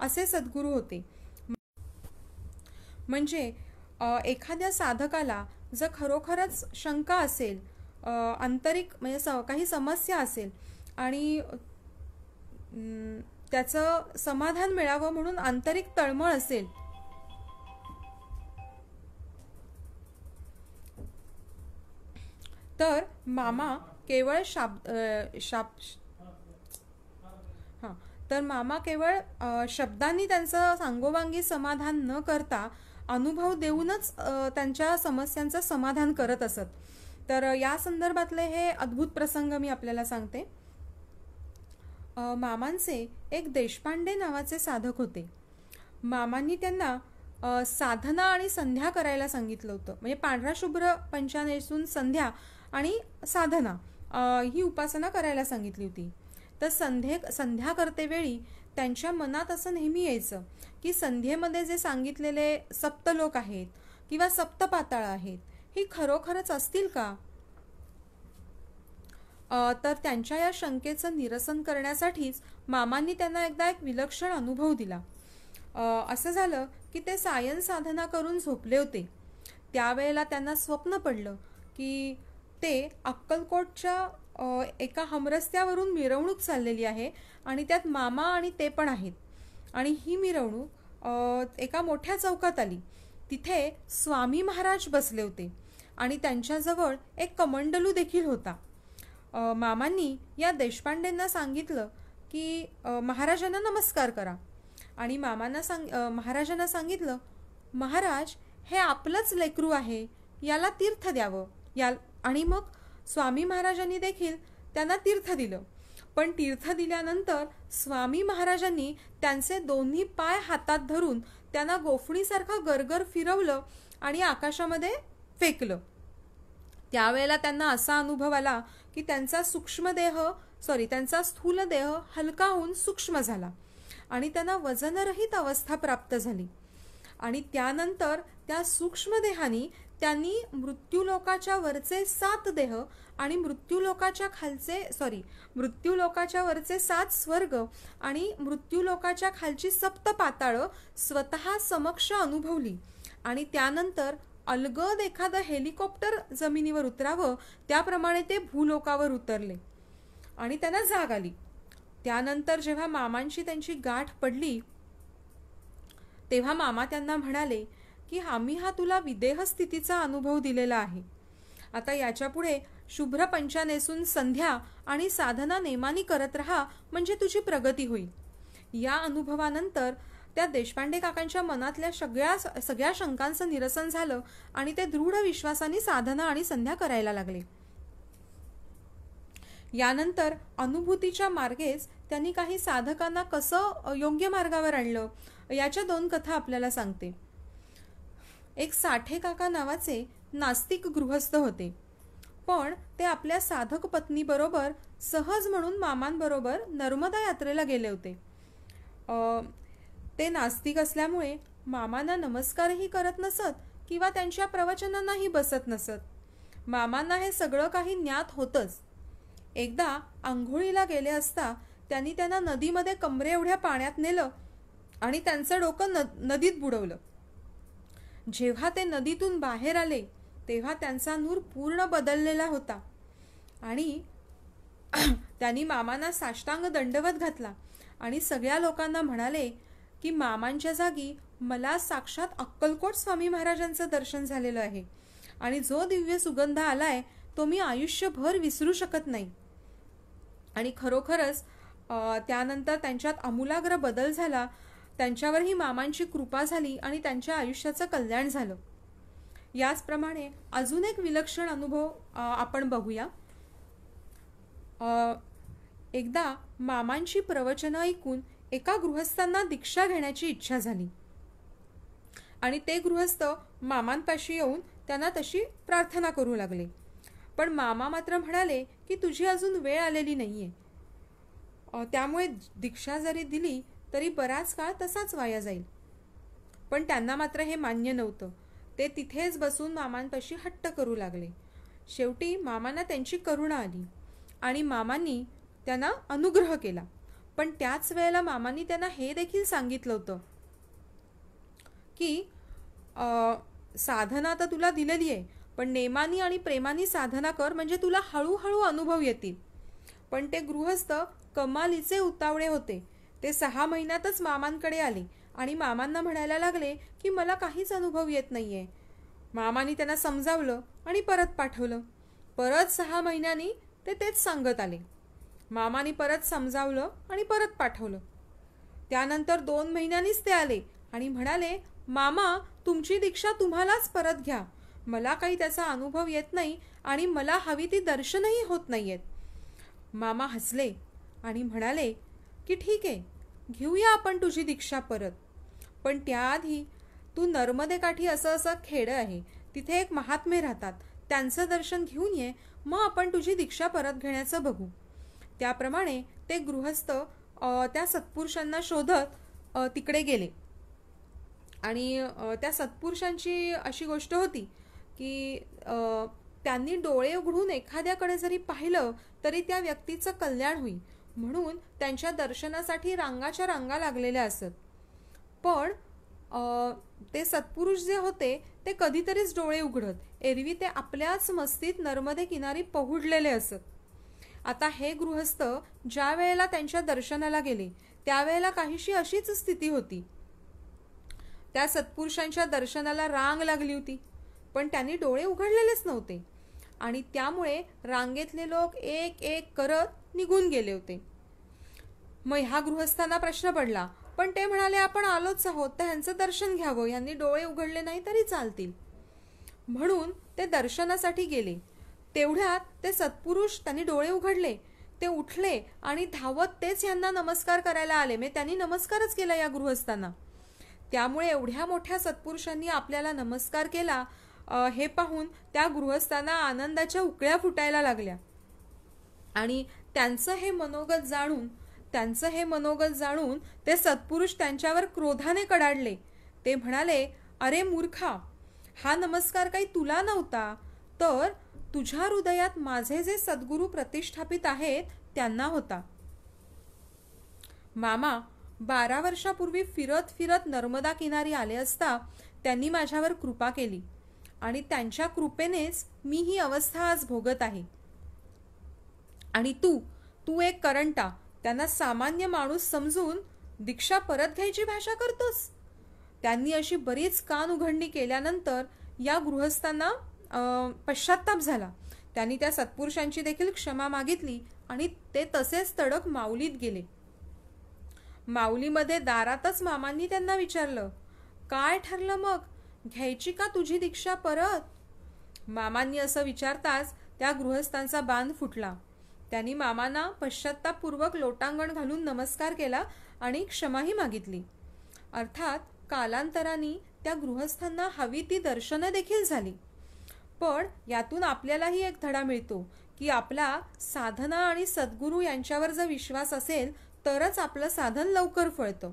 असे सद्गुरू होते म्हणजे एखाद्या साधकाला जर खरोखरच शंका असेल आंतरिक म्हणजे स काही समस्या असेल आणि त्याचं समाधान मिळावं म्हणून आंतरिक तळमळ असेल तर मामा केवळ शाब शाप हां तर मामा केवळ शब्दांनी त्यांचं सांगोवांगी समाधान न करता अनुभव देऊनच त्यांच्या समस्यांचं समाधान करत असत तर या संदर्भातले हे अद्भुत प्रसंग मी आपल्याला सांगते मामांचे एक देशपांडे नावाचे साधक होते मामांनी त्यांना साधना आणि संध्या करायला सांगितलं होतं म्हणजे पांढरा शुभ्र पंचानेसून संध्या आणि साधना ही उपासना करायला सांगितली होती तर संध्ये संध्या करतेवेळी त्यांच्या मनात असं नेहमी यायचं की संध्येमध्ये जे सांगितलेले सप्तलोक आहेत किंवा सप्तपाताळ आहेत ही खरोखरच असतील का तर त्यांच्या या शंकेचं निरसन करण्यासाठीच मामांनी त्यांना एकदा एक विलक्षण अनुभव दिला असं झालं की ते सायन साधना करून झोपले होते त्यावेळेला त्यांना स्वप्न पडलं की ते अक्कलकोटच्या एका हमरस्त्यावरून मिरवणूक चाललेली आहे आणि त्यात मामा आणि ते पण आहेत आणि ही मिरवणूक एका मोठ्या चौकात आली तिथे स्वामी महाराज बसले होते आणि त्यांच्याजवळ एक कमंडलू देखील होता मामांनी या देशपांडेंना सांगितलं की महाराजांना नमस्कार करा आणि मामांना सांग महाराजांना सांगितलं महाराज हे आपलंच लेकरू आहे याला तीर्थ द्यावं या आणि मग स्वामी महाराजांनी देखील त्यांना तीर्थ दिलं पण तीर्थ दिल्यानंतर स्वामी महाराजांनी त्यांचे दोन्ही पाय हातात धरून त्यांना गोफणीसारखं गरगर फिरवलं आणि आकाशामध्ये फेकलं त्यावेळेला त्यांना असा अनुभव आला की त्यांचा सूक्ष्मदेह सॉरी त्यांचा स्थूल देह हलका होऊन सूक्ष्म झाला आणि त्यांना वजनरहित अवस्था प्राप्त झाली आणि त्यानंतर त्या सूक्ष्मदेहानी त्यांनी मृत्यूलोकाच्या वरचे सात देह आणि मृत्यूलोकाच्या खालचे सॉरी मृत्यूलोकाच्या वरचे सात स्वर्ग आणि मृत्यूलोकाच्या खालची सप्त पाताळं स्वतः समक्ष अनुभवली आणि त्यानंतर अलगद एखादं हेलिकॉप्टर जमिनीवर उतरावं त्याप्रमाणे ते भूलोकावर उतरले आणि त्यांना जाग आली त्यानंतर जेव्हा मामांशी त्यांची गाठ पडली तेव्हा मामा त्यांना म्हणाले की आम्ही हा तुला विदेह स्थितीचा अनुभव दिलेला आहे आता याच्यापुढे शुभ्र पंचा नेसून संध्या आणि साधना नेमानी करत राहा म्हणजे तुझी प्रगती होईल या अनुभवानंतर त्या देशपांडे काकांच्या मनातल्या सगळ्या सगळ्या शंकांचं निरसन झालं आणि ते दृढ विश्वासाने साधना आणि संध्या करायला लागले यानंतर अनुभूतीच्या मार्गेच त्यांनी काही साधकांना कसं योग्य मार्गावर आणलं याच्या दोन कथा आपल्याला सांगते एक साठे काका नावाचे नास्तिक गृहस्थ होते पण ते आपल्या साधक पत्नीबरोबर सहज म्हणून मामांबरोबर नर्मदा यात्रेला गेले होते ते नास्तिक असल्यामुळे मामांना नमस्कारही करत नसत किंवा त्यांच्या प्रवचनांनाही बसत नसत मामांना हे सगळं काही ज्ञात होतंच एकदा आंघोळीला गेले असता त्यांनी त्यांना नदीमध्ये कमरे एवढ्या पाण्यात नेलं आणि त्यांचं डोकं न नदीत बुडवलं जेव्हा ते नदीतून बाहेर आले तेव्हा त्यांचा नूर पूर्ण बदललेला होता आणि [clears throat] त्यांनी मामांना साष्टांग दंडवत घातला आणि सगळ्या लोकांना म्हणाले की मामांच्या जागी मला साक्षात अक्कलकोट स्वामी महाराजांचं दर्शन झालेलं आहे आणि जो दिव्य सुगंध आलाय तो मी आयुष्यभर विसरू शकत नाही आणि खरोखरच त्यानंतर त्यांच्यात आमूलाग्र बदल झाला त्यांच्यावरही मामांची कृपा झाली आणि त्यांच्या आयुष्याचं कल्याण झालं याचप्रमाणे अजून एक विलक्षण अनुभव आपण बघूया एकदा मामांची प्रवचनं ऐकून एका गृहस्थांना दीक्षा घेण्याची इच्छा झाली आणि ते गृहस्थ मामांपाशी येऊन त्यांना तशी प्रार्थना करू लागले पण मामा मात्र म्हणाले की तुझी अजून वेळ आलेली नाही आहे त्यामुळे दीक्षा जरी दिली तरी बराच काळ तसाच वाया जाईल पण त्यांना मात्र हे मान्य नव्हतं ते तिथेच बसून मामांपाशी हट्ट करू लागले शेवटी मामांना त्यांची करुणा आली आणि मामांनी त्यांना अनुग्रह केला पण त्याच वेळेला मामांनी त्यांना हे देखील सांगितलं होतं की साधना तर तुला दिलेली आहे पण नेमानी आणि प्रेमानी साधना कर म्हणजे तुला हळूहळू अनुभव येतील पण ते गृहस्थ कमालीचे उतावळे होते ते सहा महिन्यातच मामांकडे आले आणि मामांना म्हणायला लागले की मला काहीच अनुभव येत नाही आहे मामानी त्यांना समजावलं आणि परत पाठवलं परत सहा महिन्यांनी ते तेच सांगत आले मामानी परत समजावलं आणि परत पाठवलं त्यानंतर दोन महिन्यांनीच ते आले आणि म्हणाले मामा तुमची दीक्षा तुम्हालाच परत घ्या मला काही त्याचा अनुभव येत नाही आणि मला हवी ती दर्शनही होत नाही आहेत मामा हसले आणि म्हणाले की ठीक आहे घेऊया आपण तुझी दीक्षा परत पण त्याआधी तू नर्मदेकाठी असं असं खेडं आहे तिथे एक महात्मे राहतात त्यांचं दर्शन घेऊन ये मग आपण तुझी दीक्षा परत घेण्याचं बघू त्याप्रमाणे ते गृहस्थ त्या सत्पुरुषांना शोधत तिकडे गेले आणि त्या सत्पुरुषांची अशी गोष्ट होती की त्यांनी डोळे उघडून एखाद्याकडे जरी पाहिलं तरी त्या व्यक्तीचं कल्याण होईल म्हणून त्यांच्या दर्शनासाठी रांगाच्या रांगा लागलेल्या असत पण ते सत्पुरुष जे होते ते कधीतरीच डोळे उघडत एरवी ते आपल्याच मस्तीत नर्मदे किनारी पहुडलेले असत आता हे गृहस्थ ज्या वेळेला त्यांच्या दर्शनाला गेले त्यावेळेला काहीशी अशीच स्थिती होती त्या सत्पुरुषांच्या दर्शनाला रांग लागली होती पण त्यांनी डोळे उघडलेलेच नव्हते आणि त्यामुळे रांगेतले लोक एक एक करत निघून गेले होते मग ह्या गृहस्थांना प्रश्न पडला पण ते म्हणाले आपण आलोच आहोत तर ह्यांचं दर्शन घ्यावं यांनी डोळे उघडले नाही तरी चालतील म्हणून ते दर्शनासाठी गेले तेवढ्यात ते सत्पुरुष त्यांनी डोळे उघडले ते उठले आणि धावत तेच यांना नमस्कार करायला आले मी म्हणजे त्यांनी नमस्कारच केला या गृहस्थांना त्यामुळे एवढ्या मोठ्या सत्पुरुषांनी आपल्याला नमस्कार केला हे पाहून त्या गृहस्थांना आनंदाच्या उकळ्या फुटायला लागल्या आणि त्यांचं हे मनोगत जाणून त्यांचं हे मनोगत जाणून ते सत्पुरुष त्यांच्यावर क्रोधाने कडाडले ते म्हणाले अरे मूर्खा हा नमस्कार काही तुला नव्हता तर तुझ्या हृदयात माझे जे सद्गुरू प्रतिष्ठापित आहेत त्यांना होता मामा बारा वर्षापूर्वी फिरत फिरत नर्मदा किनारी आले असता त्यांनी माझ्यावर कृपा केली आणि त्यांच्या कृपेनेच मी ही अवस्था आज भोगत आहे आणि तू तू एक करंटा त्यांना सामान्य माणूस समजून दीक्षा परत घ्यायची भाषा करतोस त्यांनी अशी बरीच कान उघडणी केल्यानंतर या गृहस्थांना पश्चाताप झाला त्यांनी त्या सत्पुरुषांची देखील क्षमा मागितली आणि ते तसेच तडक माऊलीत गेले माऊलीमध्ये दारातच मामांनी त्यांना विचारलं काय ठरलं मग घ्यायची का तुझी दीक्षा परत मामांनी असं विचारताच त्या गृहस्थांचा बांध फुटला त्यांनी मामांना पश्चातापूर्वक लोटांगण घालून नमस्कार केला आणि क्षमाही मागितली अर्थात कालांतराने त्या गृहस्थांना हवी ती दर्शनं देखील झाली पण यातून आपल्यालाही एक धडा मिळतो की आपला साधना आणि सद्गुरू यांच्यावर जर विश्वास असेल तरच आपलं साधन लवकर फळतं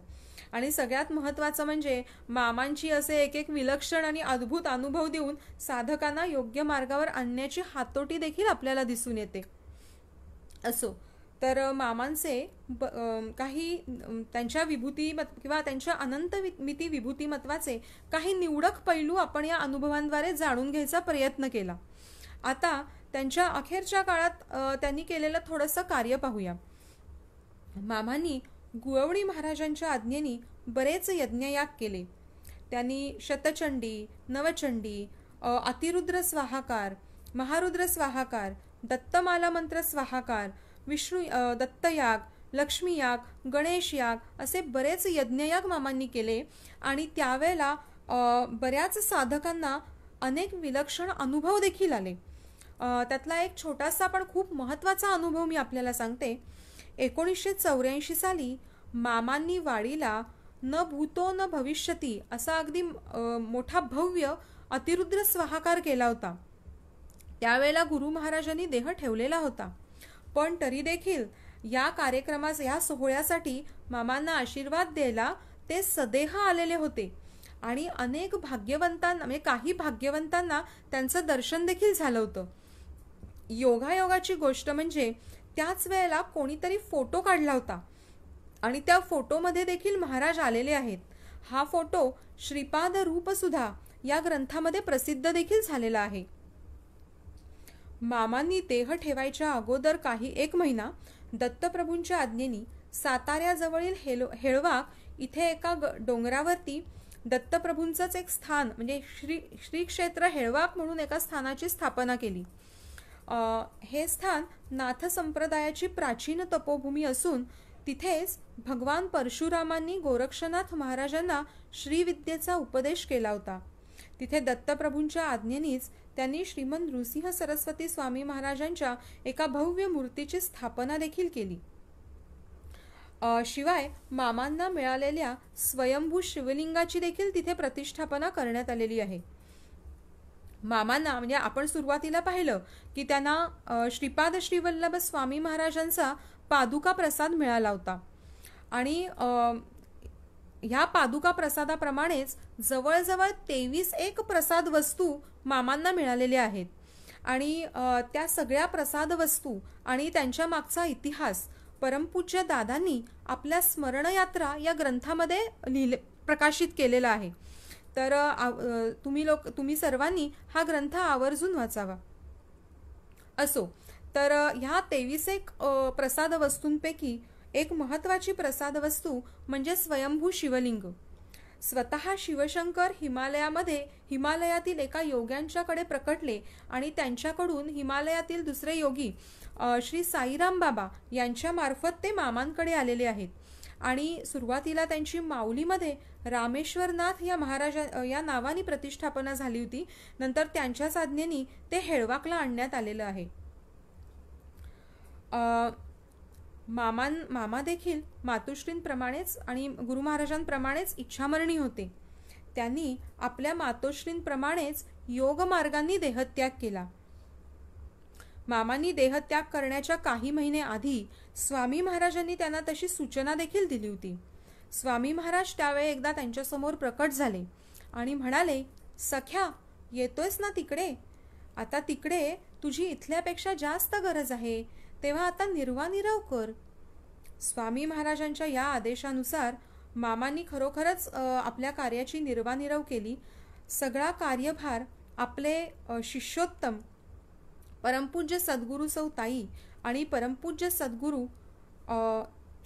आणि सगळ्यात महत्त्वाचं म्हणजे मामांची असे एक एक विलक्षण आणि अद्भुत अनुभव देऊन साधकांना योग्य मार्गावर आणण्याची हातोटी देखील आपल्याला दिसून येते असो तर मामांचे ब काही त्यांच्या विभूती किंवा त्यांच्या अनंत मिती विभूतिमत्वाचे काही निवडक पैलू आपण या अनुभवांद्वारे जाणून घ्यायचा प्रयत्न केला आता त्यांच्या अखेरच्या काळात त्यांनी केलेलं थोडंसं कार्य पाहूया मामांनी गुळवणी महाराजांच्या आज्ञेने बरेच यज्ञयाग केले त्यांनी शतचंडी नवचंडी अतिरुद्र स्वाहाकार महारुद्र स्वाहाकार दत्तमाला मंत्र स्वाहाकार विष्णू दत्तयाग लक्ष्मीयाग गणेशयाग असे बरेच यज्ञयाग मामांनी केले आणि त्यावेळेला बऱ्याच साधकांना अनेक विलक्षण अनुभव देखील आले त्यातला एक छोटासा पण खूप महत्त्वाचा अनुभव मी आपल्याला सांगते एकोणीसशे चौऱ्याऐंशी साली मामांनी वाडीला न भूतो न भविष्यती असा अगदी मोठा भव्य अतिरुद्र स्वाहाकार केला होता त्यावेळेला गुरु महाराजांनी देह ठेवलेला होता पण तरी देखील या कार्यक्रमास या सोहळ्यासाठी मामांना आशीर्वाद द्यायला ते सदेह आलेले होते आणि अनेक भाग्यवंतांना म्हणजे काही भाग्यवंतांना त्यांचं दर्शन देखील झालं होतं योगायोगाची गोष्ट म्हणजे त्याच वेळेला कोणीतरी फोटो काढला होता आणि त्या फोटोमध्ये देखील महाराज आलेले आहेत हा फोटो श्रीपाद रूपसुधा या ग्रंथामध्ये प्रसिद्ध देखील झालेला आहे मामांनी देह ठेवायच्या अगोदर काही एक महिना दत्तप्रभूंच्या आज्ञेनी साताऱ्याजवळील हेलो हेळवाक इथे एका डोंगरावरती दत्तप्रभूंचंच एक स्थान म्हणजे श्री श्रीक्षेत्र हेळवाक म्हणून एका स्थानाची स्थापना केली हे स्थान नाथ संप्रदायाची प्राचीन तपोभूमी असून तिथेच भगवान परशुरामांनी गोरक्षनाथ महाराजांना श्रीविद्येचा उपदेश केला होता तिथे दत्तप्रभूंच्या आज्ञेनीच त्यांनी श्रीमंत नृसिंह सरस्वती स्वामी महाराजांच्या एका भव्य मूर्तीची स्थापना देखील केली शिवाय मामांना मिळालेल्या स्वयंभू शिवलिंगाची देखील तिथे प्रतिष्ठापना करण्यात आलेली आहे मामांना म्हणजे आपण सुरुवातीला पाहिलं की त्यांना श्रीपाद श्रीवल्लभ स्वामी महाराजांचा पादुका प्रसाद मिळाला होता आणि ह्या पादुका प्रसादाप्रमाणेच जवळजवळ तेवीस एक प्रसाद वस्तू मामांना मिळालेल्या आहेत आणि त्या सगळ्या प्रसाद वस्तू आणि त्यांच्या मागचा इतिहास परमपूज्य दादांनी आपल्या स्मरणयात्रा या ग्रंथामध्ये लिहिले प्रकाशित केलेला आहे तर तुम्ही लोक तुम्ही सर्वांनी हा ग्रंथ आवर्जून वाचावा असो तर ह्या तेवीस एक प्रसाद वस्तूंपैकी एक महत्त्वाची प्रसाद वस्तू म्हणजे स्वयंभू शिवलिंग स्वतः शिवशंकर हिमालयामध्ये हिमालयातील एका योग्यांच्याकडे प्रकटले आणि त्यांच्याकडून हिमालयातील दुसरे योगी श्री साईराम बाबा यांच्यामार्फत ते मामांकडे आलेले आहेत आणि सुरुवातीला त्यांची माऊलीमध्ये रामेश्वरनाथ या महाराजा या नावाने प्रतिष्ठापना झाली होती नंतर त्यांच्या साधनेनी ते हेळवाकला आणण्यात आलेलं आहे मामान मामा देखील मातोश्रींप्रमाणेच आणि गुरु महाराजांप्रमाणेच इच्छामरणी होते त्यांनी आपल्या मातोश्रींप्रमाणेच योग मार्गांनी देहत्याग केला मामांनी देहत्याग करण्याच्या काही महिने आधी स्वामी महाराजांनी त्यांना तशी सूचना देखील दिली होती स्वामी महाराज त्यावेळी एकदा त्यांच्यासमोर प्रकट झाले आणि म्हणाले सख्या येतोयस ना तिकडे आता तिकडे तुझी इथल्यापेक्षा जास्त गरज आहे तेव्हा आता निर्वानिरव कर स्वामी महाराजांच्या या आदेशानुसार मामांनी खरोखरच आपल्या कार्याची निर्वानिरव केली सगळा कार्यभार आपले शिष्योत्तम परमपूज्य सद्गुरू सौ ताई आणि परमपूज्य सद्गुरू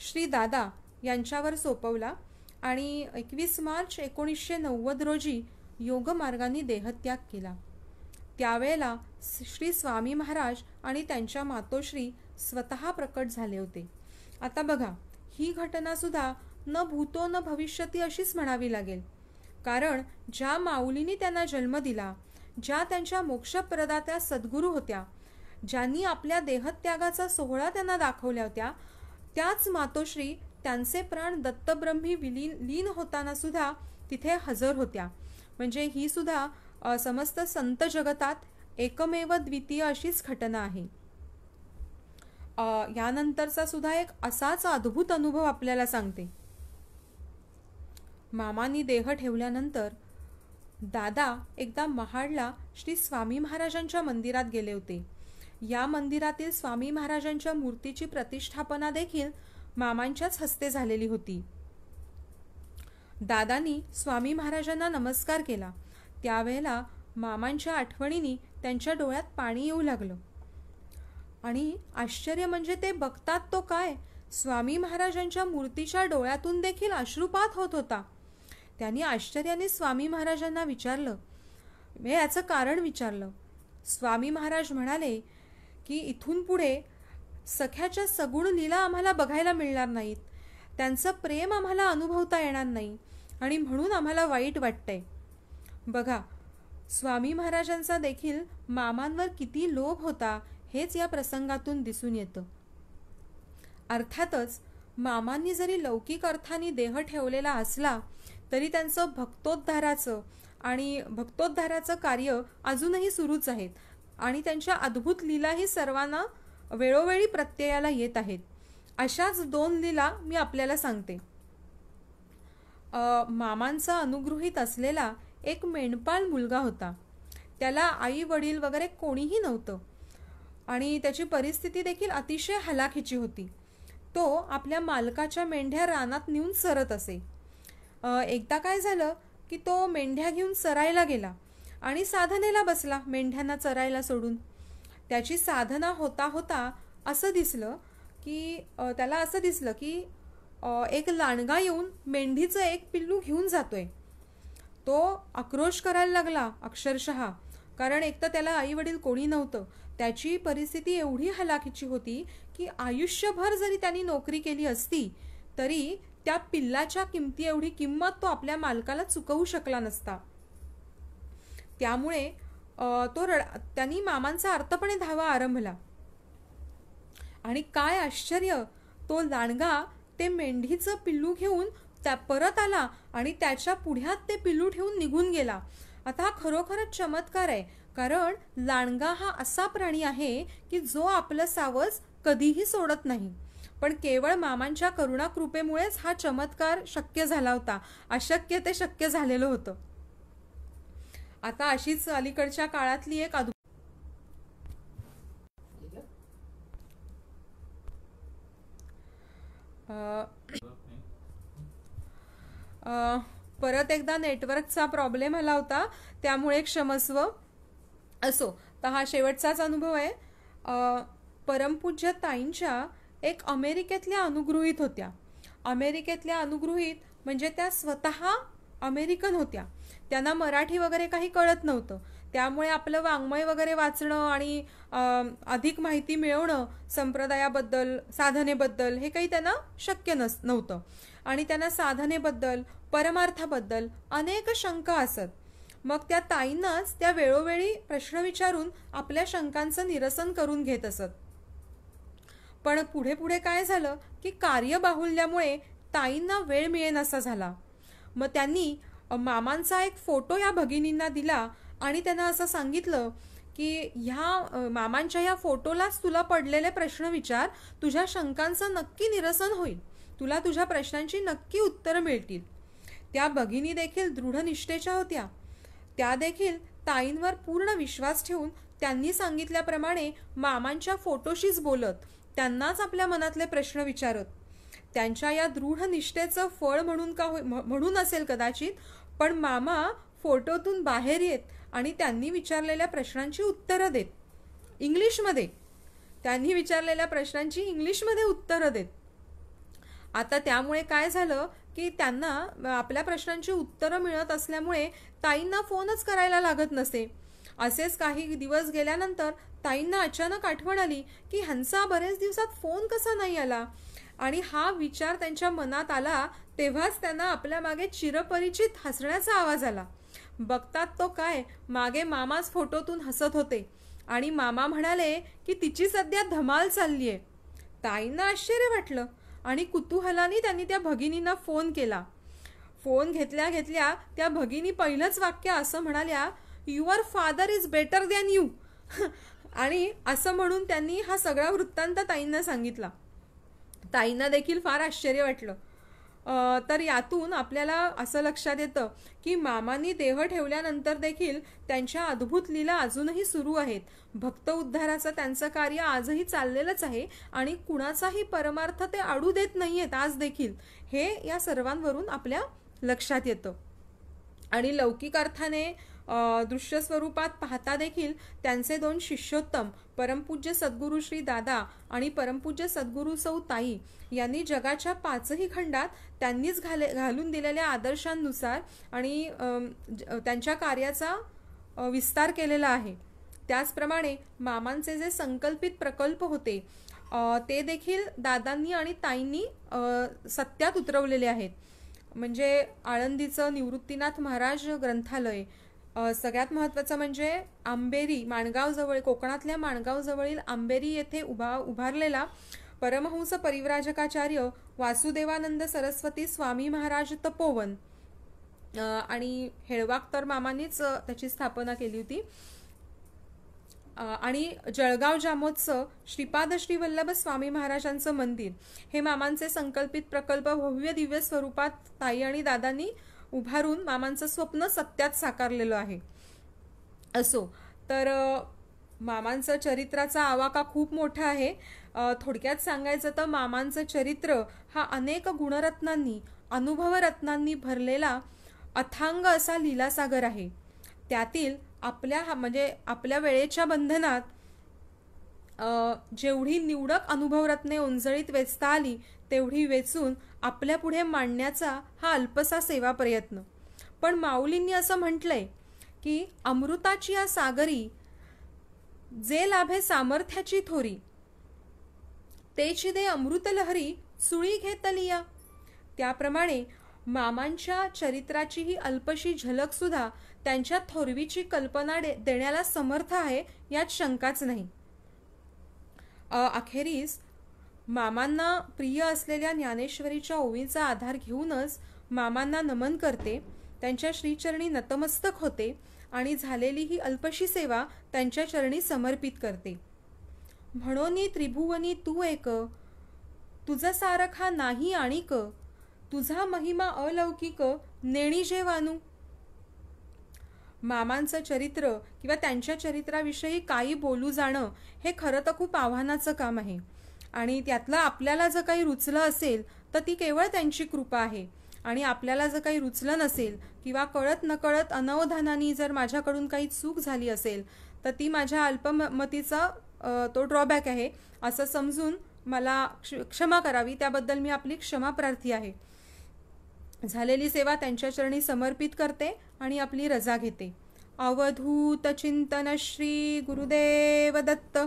श्री दादा यांच्यावर सोपवला आणि एकवीस मार्च एकोणीसशे नव्वद रोजी योगमार्गाने देहत्याग केला त्यावेळेला श्री स्वामी महाराज आणि त्यांच्या मातोश्री स्वतः प्रकट झाले होते आता बघा ही घटनासुद्धा न भूतो न भविष्यती अशीच म्हणावी लागेल कारण ज्या माऊलीने त्यांना जन्म दिला ज्या त्यांच्या मोक्षप्रदात्या सद्गुरू होत्या ज्यांनी आपल्या देहत्यागाचा सोहळा त्यांना दाखवल्या होत्या त्याच मातोश्री त्यांचे प्राण दत्तब्रह्मी विलीन लीन होताना सुद्धा तिथे हजर होत्या म्हणजे ही सुद्धा समस्त संत जगतात एकमेव द्वितीय अशीच घटना आहे यानंतरचा सुद्धा एक असाच अद्भुत अनुभव आपल्याला सांगते मामानी देह ठेवल्यानंतर दादा एकदा महाडला श्री स्वामी महाराजांच्या मंदिरात गेले होते या मंदिरातील स्वामी महाराजांच्या मूर्तीची प्रतिष्ठापना देखील मामांच्याच हस्ते झालेली होती दादानी स्वामी महाराजांना नमस्कार केला त्यावेळेला मामांच्या आठवणीने त्यांच्या डोळ्यात पाणी येऊ लागलं आणि आश्चर्य म्हणजे ते बघतात तो काय स्वामी महाराजांच्या मूर्तीच्या डोळ्यातून देखील अश्रुपात होत होता त्यांनी आश्चर्याने स्वामी महाराजांना विचारलं मी याचं कारण विचारलं स्वामी महाराज म्हणाले की इथून पुढे सख्याच्या सगुण लीला आम्हाला बघायला मिळणार नाहीत त्यांचं प्रेम आम्हाला अनुभवता येणार नाही आणि म्हणून आम्हाला वाईट वाटतंय बघा स्वामी महाराजांचा देखील मामांवर किती लोभ होता हेच या प्रसंगातून दिसून येतं अर्थातच मामांनी जरी लौकिक अर्थाने देह ठेवलेला असला तरी त्यांचं भक्तोद्धाराचं आणि भक्तोद्धाराचं कार्य अजूनही सुरूच आहेत आणि त्यांच्या अद्भुत लीलाही सर्वांना वेळोवेळी प्रत्ययाला येत आहेत अशाच दोन लीला मी आपल्याला सांगते मामांचा अनुगृहित असलेला एक मेंढपाळ मुलगा होता त्याला आई वडील वगैरे कोणीही नव्हतं आणि त्याची परिस्थिती देखील अतिशय हलाखीची होती तो आपल्या मालकाच्या मेंढ्या रानात नेऊन सरत असे एकदा काय झालं की तो मेंढ्या घेऊन सरायला गेला आणि साधनेला बसला मेंढ्यांना चरायला सोडून त्याची साधना होता होता असं दिसलं की त्याला असं दिसलं की एक लांडगा येऊन मेंढीचं एक पिल्लू घेऊन जातोय तो आक्रोश करायला लागला अक्षरशः कारण एक तर त्याला आईवडील कोणी नव्हतं त्याची परिस्थिती एवढी हलाखीची होती की आयुष्यभर जरी त्यांनी नोकरी केली असती तरी त्या पिल्लाच्या किमती एवढी किंमत तो आपल्या मालकाला चुकवू शकला नसता त्यामुळे तो रड त्यांनी मामांचा अर्थपणे धावा आरंभला आणि काय आश्चर्य तो लांडगा ते मेंढीचं पिल्लू घेऊन त्या परत आला आणि त्याच्या पुढ्यात ते पिल्लू ठेवून निघून गेला आता हा खरोखरच चमत्कार आहे कारण लांडगा हा असा प्राणी आहे की जो आपलं सावज कधीही सोडत नाही पण केवळ मामांच्या करुणाकृपेमुळेच हा चमत्कार शक्य झाला होता अशक्य ते शक्य झालेलं होतं आता अशीच अलीकडच्या काळातली एक अद्भुत परत एकदा नेटवर्कचा प्रॉब्लेम आला होता त्यामुळे क्षमस्व असो तर हा शेवटचाच अनुभव आहे परमपूज्य ताईंच्या एक अमेरिकेतल्या अनुगृहीत होत्या अमेरिकेतल्या अनुगृहीत म्हणजे त्या स्वतः अमेरिकन होत्या त्यांना मराठी वगैरे काही कळत नव्हतं त्यामुळे आपलं वाङ्मय वगैरे वाचणं आणि अधिक माहिती मिळवणं संप्रदायाबद्दल साधनेबद्दल हे काही त्यांना शक्य नस नव्हतं आणि त्यांना साधनेबद्दल परमार्थाबद्दल अनेक शंका असत मग त्या ताईंनाच त्या वेळोवेळी प्रश्न विचारून आपल्या शंकांचं निरसन करून घेत असत पण पुढे पुढे काय झालं की कार्य ताईंना वेळ असा झाला मग त्यांनी मामांचा एक फोटो या भगिनींना दिला आणि त्यांना असं सांगितलं की ह्या मामांच्या या फोटोलाच तुला पडलेले प्रश्न विचार तुझ्या शंकांचं नक्की निरसन होईल तुला तुझ्या प्रश्नांची नक्की उत्तरं मिळतील त्या भगिनी देखील दृढनिष्ठेच्या होत्या त्या देखील ताईंवर पूर्ण विश्वास ठेवून त्यांनी सांगितल्याप्रमाणे मामांच्या फोटोशीच बोलत त्यांनाच आपल्या मनातले प्रश्न विचारत त्यांच्या या दृढ निष्ठेचं फळ म्हणून का हो म्हणून असेल कदाचित पण मामा फोटोतून बाहेर येत आणि त्यांनी विचारलेल्या प्रश्नांची उत्तरं देत इंग्लिशमध्ये त्यांनी विचारलेल्या प्रश्नांची इंग्लिशमध्ये उत्तरं देत आता त्यामुळे काय झालं की त्यांना आपल्या प्रश्नांची उत्तरं मिळत असल्यामुळे ताईंना फोनच करायला लागत नसे असेच काही दिवस गेल्यानंतर ताईंना अचानक आठवण आली की ह्यांचा बरेच दिवसात फोन कसा नाही आला आणि हा विचार त्यांच्या मनात आला तेव्हाच त्यांना आपल्या मागे चिरपरिचित हसण्याचा आवाज आला बघतात तो काय मागे मामाच फोटोतून हसत होते आणि मामा म्हणाले की तिची सध्या धमाल चालली आहे ताईंना आश्चर्य वाटलं आणि कुतूहलाने त्यांनी त्या भगिनींना फोन केला फोन घेतल्या घेतल्या त्या भगिनी पहिलंच वाक्य असं म्हणाल्या your father is better than you [laughs] आणि असं म्हणून त्यांनी हा सगळा वृत्तांत ताईंना सांगितला ताईंना देखील फार आश्चर्य वाटलं तर यातून आपल्याला असं लक्षात येतं की मामांनी देह ठेवल्यानंतर देखील त्यांच्या अद्भुत लीला अजूनही सुरू आहेत भक्त उद्धाराचं त्यांचं कार्य आजही चाललेलंच आहे आणि कुणाचाही परमार्थ ते आडू देत नाही आहेत आज देखील हे या सर्वांवरून आपल्या लक्षात येतं आणि लौकिक अर्थाने दृश्य स्वरूपात पाहता देखील त्यांचे दोन शिष्योत्तम परमपूज्य सद्गुरू श्री दादा आणि परमपूज्य सद्गुरू सौ ताई यांनी जगाच्या पाचही खंडात त्यांनीच घाले घालून दिलेल्या आदर्शांनुसार आणि त्यांच्या कार्याचा विस्तार केलेला आहे त्याचप्रमाणे मामांचे जे संकल्पित प्रकल्प होते ते देखील दादांनी आणि ताईंनी सत्यात उतरवलेले आहेत म्हणजे आळंदीचं निवृत्तीनाथ महाराज ग्रंथालय सगळ्यात महत्त्वाचं म्हणजे आंबेरी माणगावजवळ कोकणातल्या माणगावजवळील आंबेरी येथे उभा उभारलेला परमहंस परिव्राजकाचार्य वासुदेवानंद सरस्वती स्वामी महाराज तपोवन आणि हेळवाग मामांनीच त्याची स्थापना केली होती आणि जळगाव जामोत्सव श्रीपाद श्रीवल्लभ स्वामी महाराजांचं मंदिर हे मामांचे संकल्पित प्रकल्प भव्य दिव्य स्वरूपात ताई आणि दादांनी उभारून मामांचं स्वप्न सत्यात साकारलेलं आहे असो तर मामांचं चरित्राचा आवाका खूप मोठा आहे थोडक्यात सांगायचं तर मामांचं चरित्र हा अनेक गुणरत्नांनी अनुभवरत्नांनी भरलेला अथांग असा लीलासागर आहे त्यातील आपल्या हा म्हणजे आपल्या वेळेच्या बंधनात जेवढी निवडक अनुभवरत्ने उंजळीत वेचता आली तेवढी वेचून आपल्यापुढे मांडण्याचा हा अल्पसा सेवा प्रयत्न पण माऊलींनी असं म्हटलंय की अमृताची या सागरी जे लाभे सामर्थ्याची थोरी तेची दे अमृतलहरी सुळी घेतली या त्याप्रमाणे मामांच्या चरित्राची ही अल्पशी सुद्धा त्यांच्या थोरवीची कल्पना दे देण्याला समर्थ आहे यात शंकाच नाही अखेरीस मामांना प्रिय असलेल्या ज्ञानेश्वरीच्या ओवीचा आधार घेऊनच मामांना नमन करते त्यांच्या श्रीचरणी नतमस्तक होते आणि झालेली ही अल्पशी सेवा त्यांच्या चरणी समर्पित करते म्हणून त्रिभुवनी तू एक तुझा हा नाही आणिक तुझा महिमा अलौकिक नेणी जे मामांचं चरित्र किंवा त्यांच्या चरित्राविषयी काही बोलू जाणं हे खरं तर खूप आव्हानाचं काम आहे आणि त्यातलं आपल्याला जर काही रुचलं असेल तर ती केवळ त्यांची कृपा आहे आणि आपल्याला जर काही रुचलं नसेल किंवा कळत नकळत अनवधानाने जर माझ्याकडून काही चूक झाली असेल तर ती माझ्या अल्पमतीचा तो ड्रॉबॅक आहे असं समजून मला क्षमा करावी त्याबद्दल मी आपली क्षमाप्रार्थी आहे झालेली सेवा त्यांच्या चरणी समर्पित करते आणि आपली रजा घेते अवधूत चिंतन श्री गुरुदेव दत्त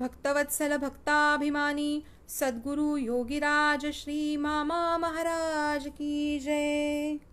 भक्तवत्सल भक्ताभिमानी सद्गुरु योगीराज श्री मामा महाराज की जय